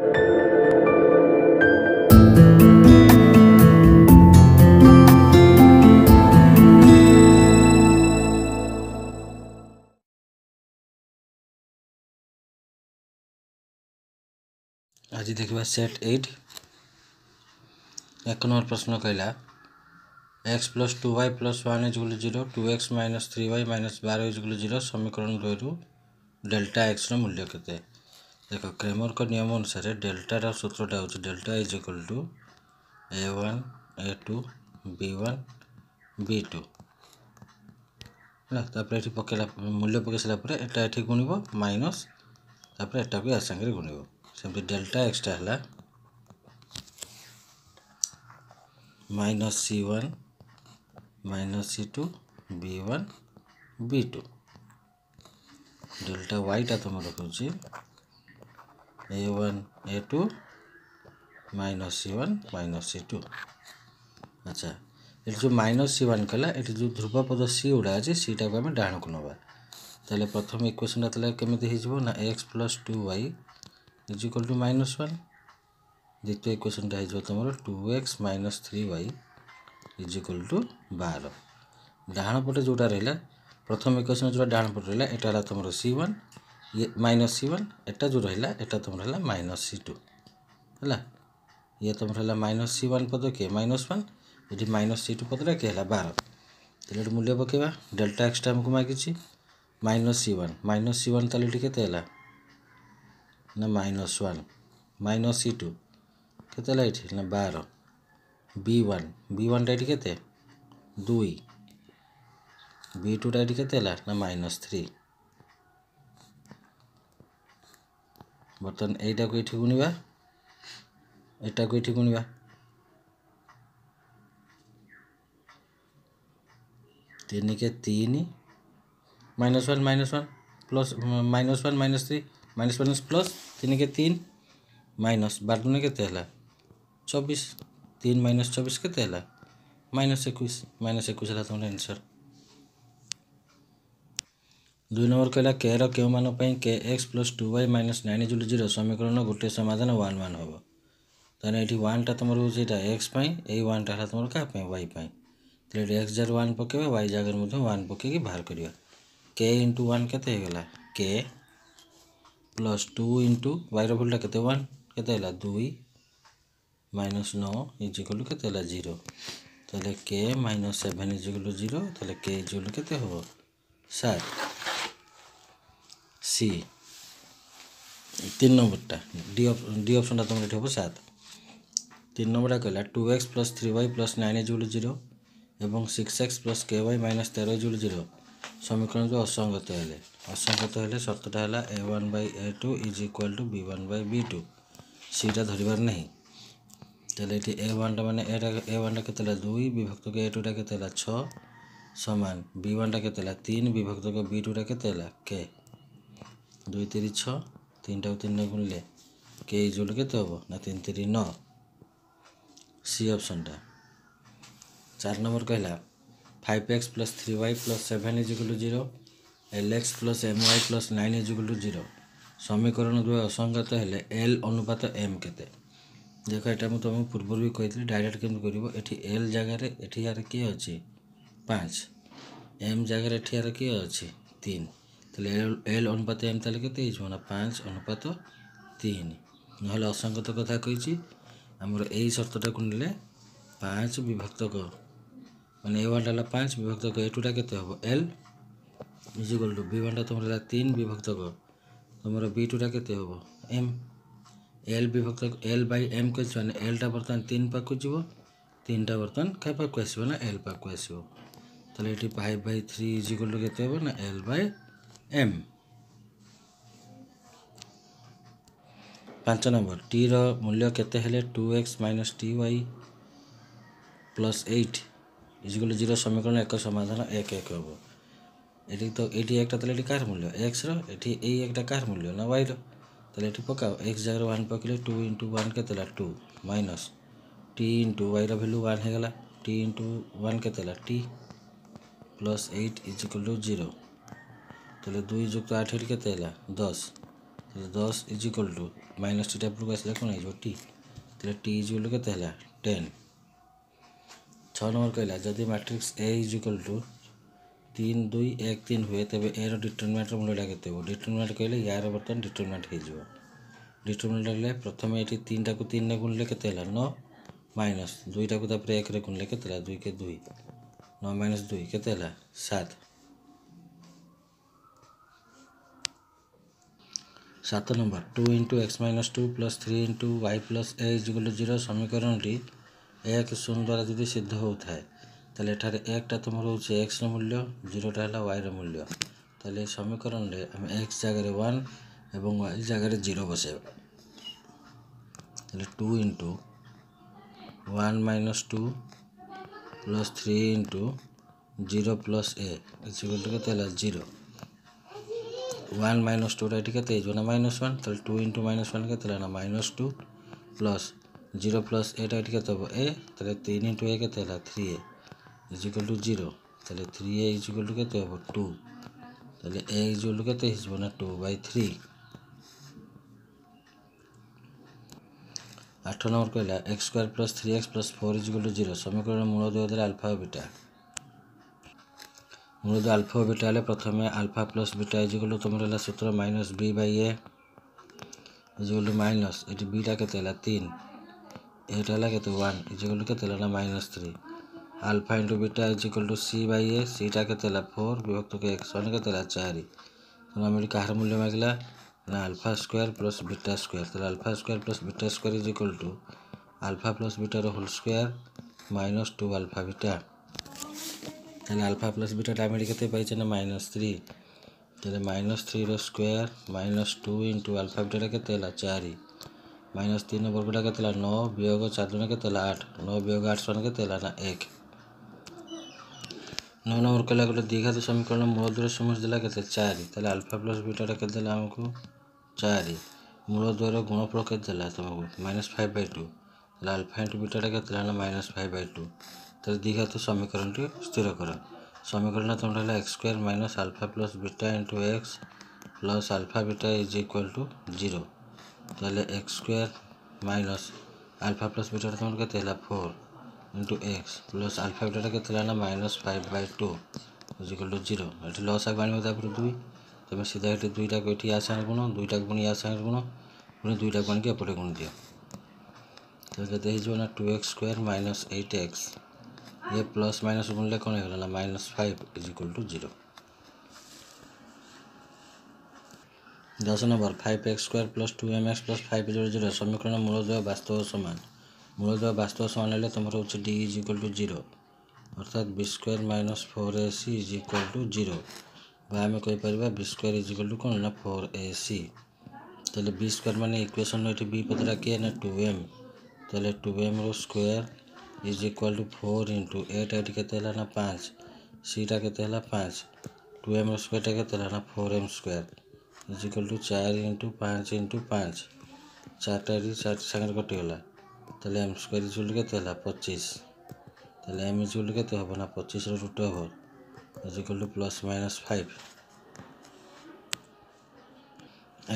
ଆଜି ଦେଖିବା set eight ଏକ ନମ୍ବର ପ୍ରଶ୍ନ କହିଲା x plus two y plus one is equal zero two x minus three y minus ବାର ଇଜ୍ ଗୁଲ୍ ଜିରୋ ସମୀକରଣ ଦୁଇରୁ ଡେଲ୍ଟା ଏକ୍ସର ମୂଲ୍ୟ କେତେ ଦେଖ କ୍ରେମର୍ଙ୍କ ନିୟମ ଅନୁସାରେ ଡେଲ୍ଟାର ସୂତ୍ରଟା ହେଉଛି delta is equal to a one a two b one b two ହେଲା ତାପରେ ଏଠି ପକାଇଲା ମୂଲ୍ୟ ପକାଇ ସାରିଲା ପରେ ଏଟା ଏଠି ଗୁଣିବ ମାଇନସ୍ ତାପରେ ଏଟାକୁ ୟା ସାଙ୍ଗରେ ଗୁଣିବ ସେମିତି ଡେଲ୍ଟା ଏକ୍ସଟ୍ରା ହେଲା minus c one minus c two b one b two delta ওয়াইটা তোমার রয়েছে a1 a2 minus c1 minus c2 আচ্ছা এটি যে মাইনস সি ওয়ান কলা এটি যে ধ্রুবপদ সি গুড়া আছে সিটাকে আমি ডাণকু নেবা তাহলে প্রথম ইকুয়েশনটা তাহলে কেমিতি হয়ে না x plus two y is equal to minus one দ্বিতীয় ইকুয়েশনটা হয়ে যাব তোমার two x minus three y is equal to বার ডাহাণ পটে যেটা রা প্রথম ইকুয়েশন যেটা ডাহাণ পটে রা এটা হল তোমার সি ওয়ান ଇଏ ମାଇନସ୍ ସି ୱାନ୍ ଏଟା ଯେଉଁ ରହିଲା ଏଟା ତୁମର ହେଲା ମାଇନସ୍ ସି ଟୁ ହେଲା ଇଏ ତୁମର ହେଲା ମାଇନସ୍ ସି ୱାନ୍ ପଦ କିଏ ମାଇନସ୍ ୱାନ୍ ଏଠି ମାଇନସ୍ ସି ଟୁ ପଦଟା କିଏ ହେଲା ବାର ତାହେଲେ ଏଠି ମୂଲ୍ୟ ପକାଇବା ଡେଲ୍ଟା ଏକ୍ସଟା ଆମକୁ ମାଗିଛି minus c one minus c one ତାହେଲେ ଏଠି କେତେ ହେଲା ନା minus one minus c two କେତେ ହେଲା ଏଠି ନା ବାର বি ওয়ান বি ওয়ানটা এটি কেতে দুই বি টুটা এটি কেতে হল না মাইনাস থ্রি बर्तन यहीटा ये गुणवा यहाँ को ये गुणवा तीन के तीन minus one minus one plus minus one minus three minus minus plus तीन के तीन माइनस बारदून के चौबीस तीन माइनस चौबीस के माइनस एक माइनस एक तुम्हारे एनसर दु नंबर कहला के रो मान k x plus two y minus nine zero zero समीकरण गोटे समाधान वन वन हे तेल ये वाटा तुम सीटा एक्स वाटा है तुम क्या वाई तो एक्स जगह वन पक वाई जगह वन पक बाहर कर के इंटु वन केतला k plus two into y भूलटा के दुई माइनस नौ इजिकल के जीरो तो minus seven is equal zero k is equal k सात सी तीन नंबरटा डी अप्सन तुम ये हम सात तीन नंबर कहला two x plus three y plus nine is equal zero six x plus k y minus तेरह इज वोल जीरो समीकरण जो असंगत है असंगत हेल्ले सतटा है a one by a two is equal to b one by b two सीटा धरवार नहीं तो ये ए वाटा मैंने ए वाटा के दुई विभक्त के ए टूटा के छान बी वाटा के तीन विभक्त के बी टूटा के के দুই তিরিশ ছ তিনটাও তিন গুনলে কে ইজুল কেতে হব না তিন তিরি ন সি অপশনটা চার নম্বর কহিলা five x plus three y plus seven is equal zero l x plus m y plus nine is equal zero সমীকরণ দুই অসঙ্গত হলে এল অনুপাত এম কেতে দেখ এটা মু তোমাকে পূর্বর বি কইলি ডাইরেক্ট কেমন করব এটি এল জায়গায় এটি আর কি অছি পাঁচ এম জায়গায় এটি আর কি অছি তিন তাহলে এল অনুপাত এম তাহলে কেতে ହେଇଯିବ না ପାଞ୍ଚ ଅନୁପାତ ତିନି ନହେଲେ ଅସଙ୍ଗତ କଥା କହିଛି ଆମର ଏଇ ସର୍ତ୍ତଟାକୁ ନେଲେ ପାଞ୍ଚ ବିଭକ୍ତ କ ମାନେ ଏ ୱାନ୍ଟା ହେଲା ପାଞ୍ଚ ବିଭକ୍ତ କ ଏ ଟୁଟା କେତେ ହେବ l is equal to b one ତୁମର ହେଲା ତିନି ବିଭକ୍ତ କ ତୁମର ବି ଟୁଟା କେତେ ହେବ ଏମ୍ এল বিভক্ত এল বাই এম কিছু মানে এলটা বর্তমান তিন পাখু যাব তিনটা বর্তমান কা পাখু আসবে না এল পাখু আসবে তাহলে এটি five by three is equal to কেতে হবে না এল বাই एम पांच नंबर टी रूल्य के two x minus t y plus eight is equal to zero समीकरण एक समाधान एक एक हम ये तो ये एक मूल्य एक्स एक कहाँ मूल्य ना वाइ र ति पका एक्स जगह वन पकड़े टू इन्टु वन के two minus t into y र टी वान्ला वन के t plus eight is equal to zero তাহলে দুই যুক্ত আঠেরকে তেলা দশ তাহলে দশ ইজ ইকুয়াল টু মাইনাস টিটা উপরକୁ ଆସିଲା କ'ଣ ହେଇଯିବ ଟି ତାହେଲେ ଟି ଇଜ୍ ଇକ୍ୱାଲ୍ ଟୁ କେତେ ହେଲା ଟେନ୍ ଛଅ ନମ୍ବର କହିଲା ଯଦି matrix a is equal to ତିନି ଦୁଇ ଏକ ତିନି ହୁଏ ତେବେ ଏର ଡିଟରମିନାଣ୍ଟର ମୂଲ୍ୟଟା କେତେ ହେବ ଡିଟରମିନାଣ୍ଟ କହିଲେ ୟାର ବର୍ତ୍ତମାନ ଡିଟରମିନାଣ୍ଟ ହେଇଯିବ ଡିଟରମିନାଣ୍ଟ ହେଲେ ପ୍ରଥମେ ଏଠି ତିନିଟାକୁ ତିନିରେ ଗୁଣିଲେ କେତେ ହେଲା ନଅ ମାଇନସ୍ ଦୁଇଟାକୁ ତାପରେ ଏକରେ ଗୁଣିଲେ କେତେ ହେଲା ଦୁଇକେ ଦୁଇ ନଅ ମାଇନସ୍ ଦୁଇ କେତେ ହେଲା ସାତ সাত number two into x minus two plus three into y plus a is equal zero সমীকরণটি এক শূন্য দ্বারা যদি সিদ্ধ হয়ে তাহলে এখানে একটা তোমার হচ্ছে এক্সর মূল্য জিরোটা হল ওয়াইর মূল্য তাহলে এই সমীকরণে আমি এক্স জায়গায় ওয়ান এবং ওয়াই জায়গায় জিরো বসাইবা তাহলে two into one minus two plus three into zero plus a is equal to তাহলে জিরো ওয়ান মাইনাস টুটা এটিকে তো এই জন্য মাইনাস ওয়ান তাহলে টু ইন্টু মাইনাস ওয়ানকে তাহলে না minus two plus zero plus এটা এটিকে তো এ তাহলে তিন ইন্টু একে তাহলে three a is equal to zero তাহলে three a is equal to কত হবো টু তাহলে এ ইজ ইকুয়াল টু কত হিসব না টু বাই থ্রি আঠ নম্বর কহিলা x square plus three x plus four is equal to zero সমীকরণের মূল দেওয়া আলফা বিটা मूलद आल्फा और बीटा हेल्ले प्रथम alpha plus beta is equal to तुम है सूत्र minus b by a is equal to minus ये बीटा के तीन এটা হলো কত ওয়ান ইজিকল টু তেল না minus three alpha into beta is equal to c by a সিটাকে তেলা ফোর বিভক্ত কে এক্স ওয়ানকে তেলা চারি তাহলে আমি কাহার মূল্য মাগিলা না alpha square plus beta square তাহলে alpha square plus beta square is equal to alpha plus বিটার whole square minus two alpha beta তাহলে আলফা প্লাস বিটাটা আমি লিখতে পাইছি না মাইনাস থ্রি তাহলে মাইনাস থ্রির square minus two into alpha বিটাটা কেতে হল চারি মাইনাস তিন বর্গটা কেতে হল ন বিয়োগ চার দুনে কেতে হল আট ন বিয়োগ আট সন কেতে হল না এক ন নম্বর কলা গোটে দ্বিঘাত সমীকরণ মূল দূর সমস দেলা কেতে চারি তাহলে আলফা প্লাস বিটাটা কেতে দেলা আমাকে চারি মূল দূর গুণফল কেতে দেলা তোমাকে মাইনাস ফাইভ বাই টু তাহলে আলফা ইন্টু বিটাটা কেতে হল না মাইনাস ফাইভ বাই টু তাহলে দ্বিঘাত সমীকরণটি স্থির করো সমীকরণটা তোমার হলো x square minus alpha plus beta into x plus alpha beta is equal to zero তাহলে x square minus alpha plus বিটাটা তোমার কত হল four into x plus alpha বিটাটা কত হল minus five by two is equal to zero এটি লস আগে আনবে তারপরে দুই তুমি সিধা এটি দুইটাকে এটি ইয়া সাইড গুণ দুইটাকে পুଣି ইয়া সাইড গুণ পুଣି দুইটাকে আনিকি এপটে গুণ দিও তাহলে কেতে হয়ে যাব না two x square minus eight x ये प्लस माइनस गुणले कौन हो minus five is equal to zero दस number five x square plus two m x plus five is zero समीकरण मूलद्वय वास्तव समान मूलद्वय वास्तव समान हेल्ले तुम हूँ d is equal to zero अर्थात b square minus four a c is equal to zero आम कहीपर b square is equal to कौन ना फोर ए सी तेल बी स्क्वायर मान इक्वेसन ये बी पदरा किए ना टू एम तो टू एम रो square is equal to four into ଏଇଟା ଏଠି କେତେ ହେଲା ନା ପାଞ୍ଚ ସିଟା କେତେ ହେଲା ପାଞ୍ଚ ଟୁ ଏମ୍ ସ୍କୋୟାର୍ଟା କେତେ ହେଲା ନା four m square is equal to ଚାରି ଇଣ୍ଟୁ ପାଞ୍ଚ ଇଣ୍ଟୁ ପାଞ୍ଚ ଚାରିଟା ଏଠି ଚାରି ସାଙ୍ଗରେ କଟିଗଲା ତାହେଲେ ଏମ୍ ସ୍କୋୟାର୍ ଇଜ୍ କେତେ ହେଲା ପଚିଶ ତାହେଲେ ଏମ୍ ଇଜ୍ କେତେ ହେବ ନା ପଚିଶର ରୁଟ୍ ହେବ is equal to plus minus five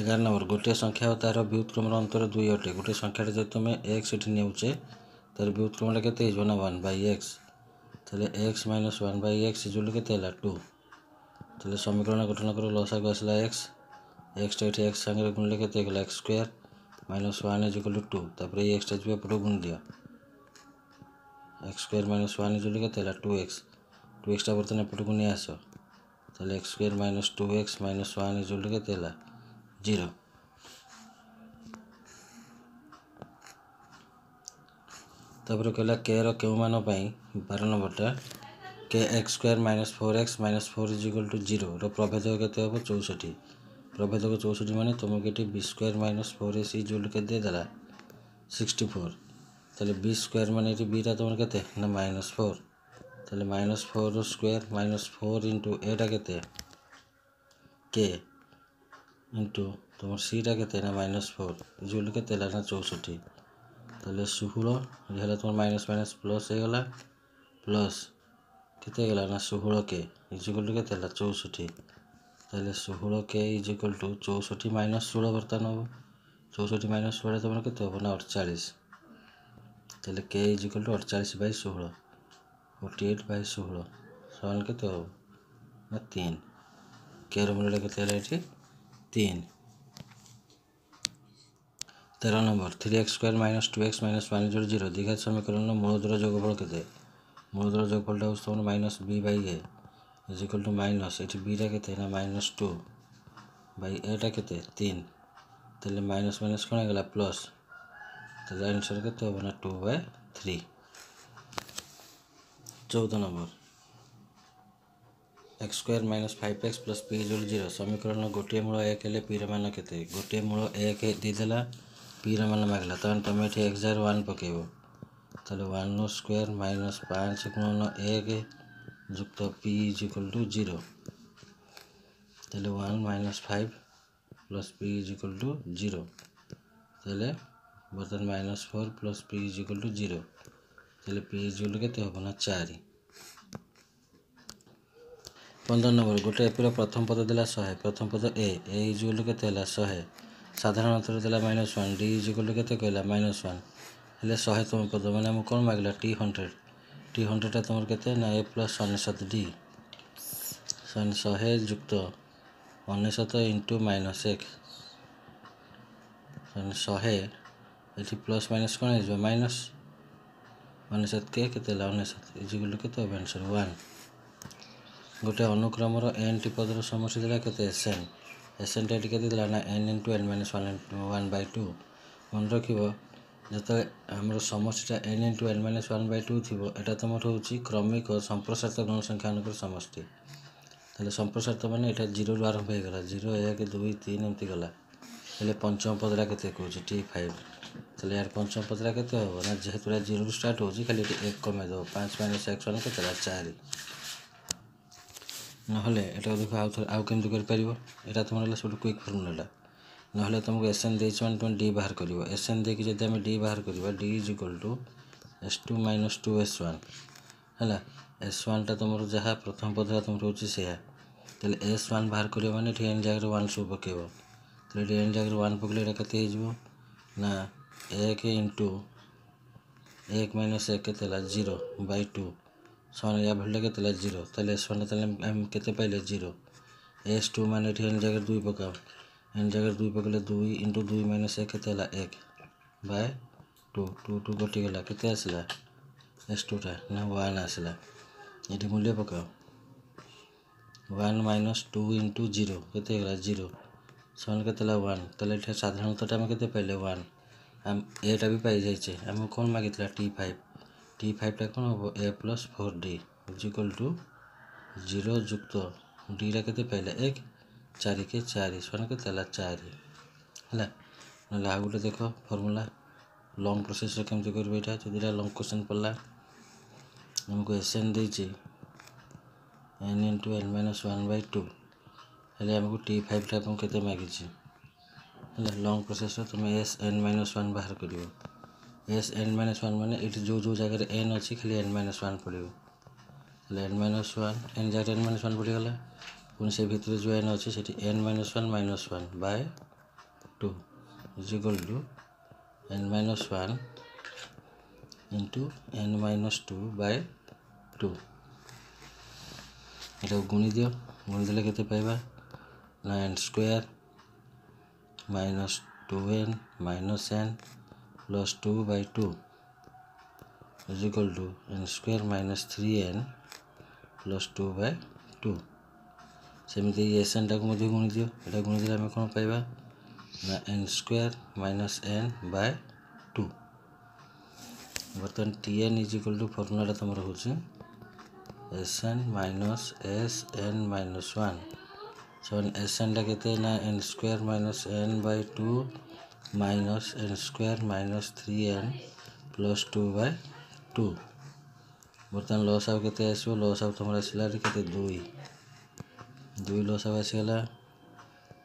ଏଗାର ନମ୍ବର ଗୋଟିଏ ସଂଖ୍ୟା ଓ ତାହାର ବ୍ୟୁତ୍କ୍ରମର ଅନ୍ତର ଦୁଇ ଅଟେ ଗୋଟିଏ ସଂଖ୍ୟାଟି ଯଦି ତୁମେ ଏକ୍ସ ଏଠି ନେଉଛେ তাহলে বিউৎক্রমণটা কেতে না ওয়ান বাই এক্স তাহলে x minus one by x equal কেতে হল টু তাহলে সমীকরণ গঠন করে লসাগু আসলা এক্স এক্সটা এটি এক্স সাংরে গুণলে কেতে গেল x square minus one is equal to তারপরে এই এক্সটা যাবে এপটে গুণ দিও x square minus one is কেতে হল টু এক্স টু এক্সটা বর্তমানে এপটকু নিয়ে আস তাহলে x square minus two x minus one is কেতে হল জিরো ତାପରେ କହିଲା କେ'ର କେଉଁମାନଙ୍କ ପାଇଁ ବାର ନମ୍ବରଟା କେ x square minus four x minus four is equal to ଜିରୋର ପ୍ରଭେଦକ କେତେ ହେବ ଚଉଷଠି ପ୍ରଭେଦକ ଚଉଷଠି ମାନେ ତୁମକୁ ଏଠି b square minus four x is equal କେତେ ଦେଇଦେଲା ସିକ୍ସଟି ଫୋର୍ ତାହେଲେ ବି ସ୍କୋୟାର ମାନେ ଏଠି ବିଟା ତୁମର କେତେ ନା ମାଇନସ୍ ଫୋର୍ ତାହେଲେ ମାଇନସ୍ ଫୋର୍ର ସ୍କୋୟାର୍ ମାଇନସ୍ ଫୋର୍ ଇଣ୍ଟୁ ଏଟା କେତେ କେ ଇଣ୍ଟୁ ତୁମର ସିଟା କେତେ ନା ମାଇନସ୍ ଫୋର୍ ଇଜ୍ ଇକ୍ୱାଲ୍ କେତେ ହେଲା ନା ଚଉଷଠି তাহলে ষোহল হলে তোমার মাইনাস মাইনাস প্লাস হয়ে গেল প্লাস কেতে গেল না ষোহলকে ইজিকল টু কত হল চৌষট্টি তাহলে ষোহলকে ইজিকল টু চৌষট্টি মাইনাস ষোল বর্তমান হব চৌষট্টি মাইনাস ষোলো তোমার কত হব না অড়চাশ তাহলে কে ইজিকল টু অড়চাশ বাই ষোহল ফোর্টি এইট বাই ষোহল সমান কত হব না তিন কে রুমটা কত হল এটি তিন তেরো number three x square minus two x minus one zero zero দীঘার সমীকরণের মূলদূর যোগফল কেতে মূলদূর যোগফলটা হচ্ছে তোমার minus b by a is equal to minus এটি বিটা কেতে না মাইনাস টু বাই এটা কেতে তিন তাহলে মাইনাস মাইনাস কোন গেল প্লাস তাহলে আনসার কত হবে না টু বাই থ্রি চৌদ number x square minus five x plus p is equal zero ସମୀକରଣ ଗୋଟିଏ ମୂଳ ଏକ ହେଲେ ପିର ମାନ କେତେ ଗୋଟିଏ ମୂଳ ଏକ ଦେଇଦେଲା पीरम मेघला तो तुम ये एक्स जेड वन पकेब तो वन स्क्वेर माइनस पाँच गुण एक जुक्त p is to zero one minus five plus p is to zero बर्तन minus four plus p is to zero p is equal के चार पंद्रह नंबर गोटे एपी प्रथम पद दे शहे प्रथम पद ए इज के शहे ସାଧାରଣ ଥିଲା minus one d is equal to କେତେ କହିଲା ମାଇନସ୍ ୱାନ୍ ହେଲେ ଶହେ ତୁମେ କରିଦେବ ମାନେ ଆମକୁ କ'ଣ ମାଗିଲା ଟି ହଣ୍ଡ୍ରେଡ଼ ଟି ହଣ୍ଡ୍ରେଡ଼ଟା ତୁମର କେତେ ନା ଏ ପ୍ଲସ୍ ଅନେଶତ ଡି ଶହେ ଯୁକ୍ତ ଅନେଶତ ଇଣ୍ଟୁ ମାଇନସ୍ ଏକ ଶହେ ଏଠି ପ୍ଲସ୍ ମାଇନସ୍ କ'ଣ ହେଇଯିବ ମାଇନସ୍ ଅନେଶତ କେ କେତେ ହେଲା ଅନେଶତ ଇଜିକାଲ୍ କେତେ ହେବ ଆନ୍ସର୍ ୱାନ୍ ଗୋଟେ ଅନୁକ୍ରମର ଏନ୍ଟି ପଦର ସମଷ୍ଟି ଦେଲା କେତେ ଏସ୍ ଏନ୍ ଏସଏନ୍ଟାଟି କେତେ ଥିଲା ନା n into n minus one into one by two ମନେ ରଖିବ ଯେତେବେଳେ ଆମର ସମଷ୍ଟିଟା n into n minus one by two ଥିବ ଏଇଟା ତୁମର ହେଉଛି କ୍ରମିକ ସମ୍ପ୍ରସାରିତ ଗଣସଂଖ୍ୟାମାନଙ୍କର ସମଷ୍ଟି ତାହେଲେ ସମ୍ପ୍ରସାରିତ ମାନେ ଏଇଟା ଜିରୋରୁ ଆରମ୍ଭ ହୋଇଗଲା ଜିରୋ ଏକ ଦୁଇ ତିନି ଏମିତି ଗଲା ହେଲେ ପଞ୍ଚମ ପଦରା କେତେ କହୁଛି ଟି ଫାଇଭ ତାହେଲେ ଏହାର ପଞ୍ଚମ ପଦରା କେତେ ହେବ ନା ଯେହେତୁ ଏଇଟା ଜିରୋରୁ ଷ୍ଟାର୍ଟ ହେଉଛି ଖାଲି ଏକ କମେଇଦେବ ପାଞ୍ଚ ମାଇନସ୍ ଏକ ସମୟ କେତେ ହେଲା ଚାରି नहले एटा देखो आउ के ندير পারিব এটা তোমার ল স্কুল কুইক ফর্মুলা ল নহলে তমক এসএন দে 120 বাহির করিব এসএন দেখি যদি আমি ডি বাহির করিবা ডি ইকুয়াল টু এস2 - 2एस1 হলা এস1 টা তোমার যাহা প্রথম পদ আছে তোমার হচ্ছে সেয়া তলে এস1 বাহির করি মানে 3n - 1 সূচক এব 3n - 1 পক লাগাতে হিজবো না 1 * 1 - 1 = 0 / 2 সমান ইয়া ভ্যালুটাকে তাহলে জিরো তাহলে এস ওয়ানটা তাহলে এম কেতে পাইলে জিরো এস টু মানে এটি এন জায়গায় দুই প্রকার এন জায়গায় দুই প্রকারে দুই ইন্টু দুই মাইনাস এক কেতে হলা এক বাই টু টু টু কটি গেল কেতে আসলে এস টুটা না ওয়ান আসলে এটি মূল্য পকাও one minus two into zero কেতে গেল জিরো সমান কেতে হলা ওয়ান তাহলে এটা সাধারণতটা আমি কেতে পাইলে ওয়ান এটা বি পাই যাইছে আমি কোন মাগিলা টি ফাইভ টি ফাইভটা କ'ଣ ହେବ a plus four d is equal to zero ଯୁକ୍ତ ଡିଟା କେତେ ପାଇଲା ଏକ ଚାରିକେ ଚାରି ସମାନ କେତେ ହେଲା ଚାରି ହେଲା ନହେଲେ ଆଉ ଗୋଟେ ଦେଖ ଫର୍ମୁଲା ଲଙ୍ଗ୍ ପ୍ରୋସେସ୍ରେ କେମିତି କରିବ ଏଇଟା ଯଦି ଏଇଟା ଲଙ୍ଗ୍ କ୍ୱେଶ୍ଚନ୍ ପଡ଼ିଲା ଆମକୁ ଏସ୍ ଏନ୍ ଦେଇଛି n into n minus one by two ହେଲେ ଆମକୁ ଟି ଫାଇଭ୍ଟା ଆପଣଙ୍କୁ କେତେ ମାଗିଛି ହେଲା ଲଙ୍ଗ୍ ପ୍ରୋସେସ୍ରେ ତୁମେ ଏସ୍ ଏନ୍ ମାଇନସ୍ ୱାନ୍ ବାହାର କରିବ এস এন মাইনাস ওয়ান মানে ଏଇଠି ଯେଉଁ ଯେଉଁ ଜାଗାରେ ଏନ୍ ଅଛି ଖାଲି ଏନ୍ ମାଇନସ୍ ୱାନ୍ ପଡ଼ିବ ତାହେଲେ ଏନ୍ ମାଇନସ୍ ୱାନ୍ ଏନ୍ ଜାଗାରେ ଏନ୍ ମାଇନସ୍ ୱାନ୍ ପଡ଼ିଗଲା ପୁଣି ସେ ଭିତରେ ଯେଉଁ ଏନ୍ ଅଛି ସେଠି n minus one minus one by two is equal to n minus one into n minus two by two এটা গুণি দিও গুণি দিলে কেতে পাইবা না n square minus two n minus n plus 2 by 2 is equal to n square minus 3n plus 2 by 2 সেমিতি s এনটাকে মধ্যে গুণি দিও এটা গুণি দিলে আমি কোণ পাইবা না n square minus n by two বর্তমান T n is equal to ফর্মুলাটা তোমার হচ্ছে S n minus S n minus one সেখানে এস এনটা কেতে না n square minus n by two minus n square minus 3n plus 2 by 2 बर्तमान लस आउ के आस लस आउ तुम आसला दुई दुई लस आउ आसगला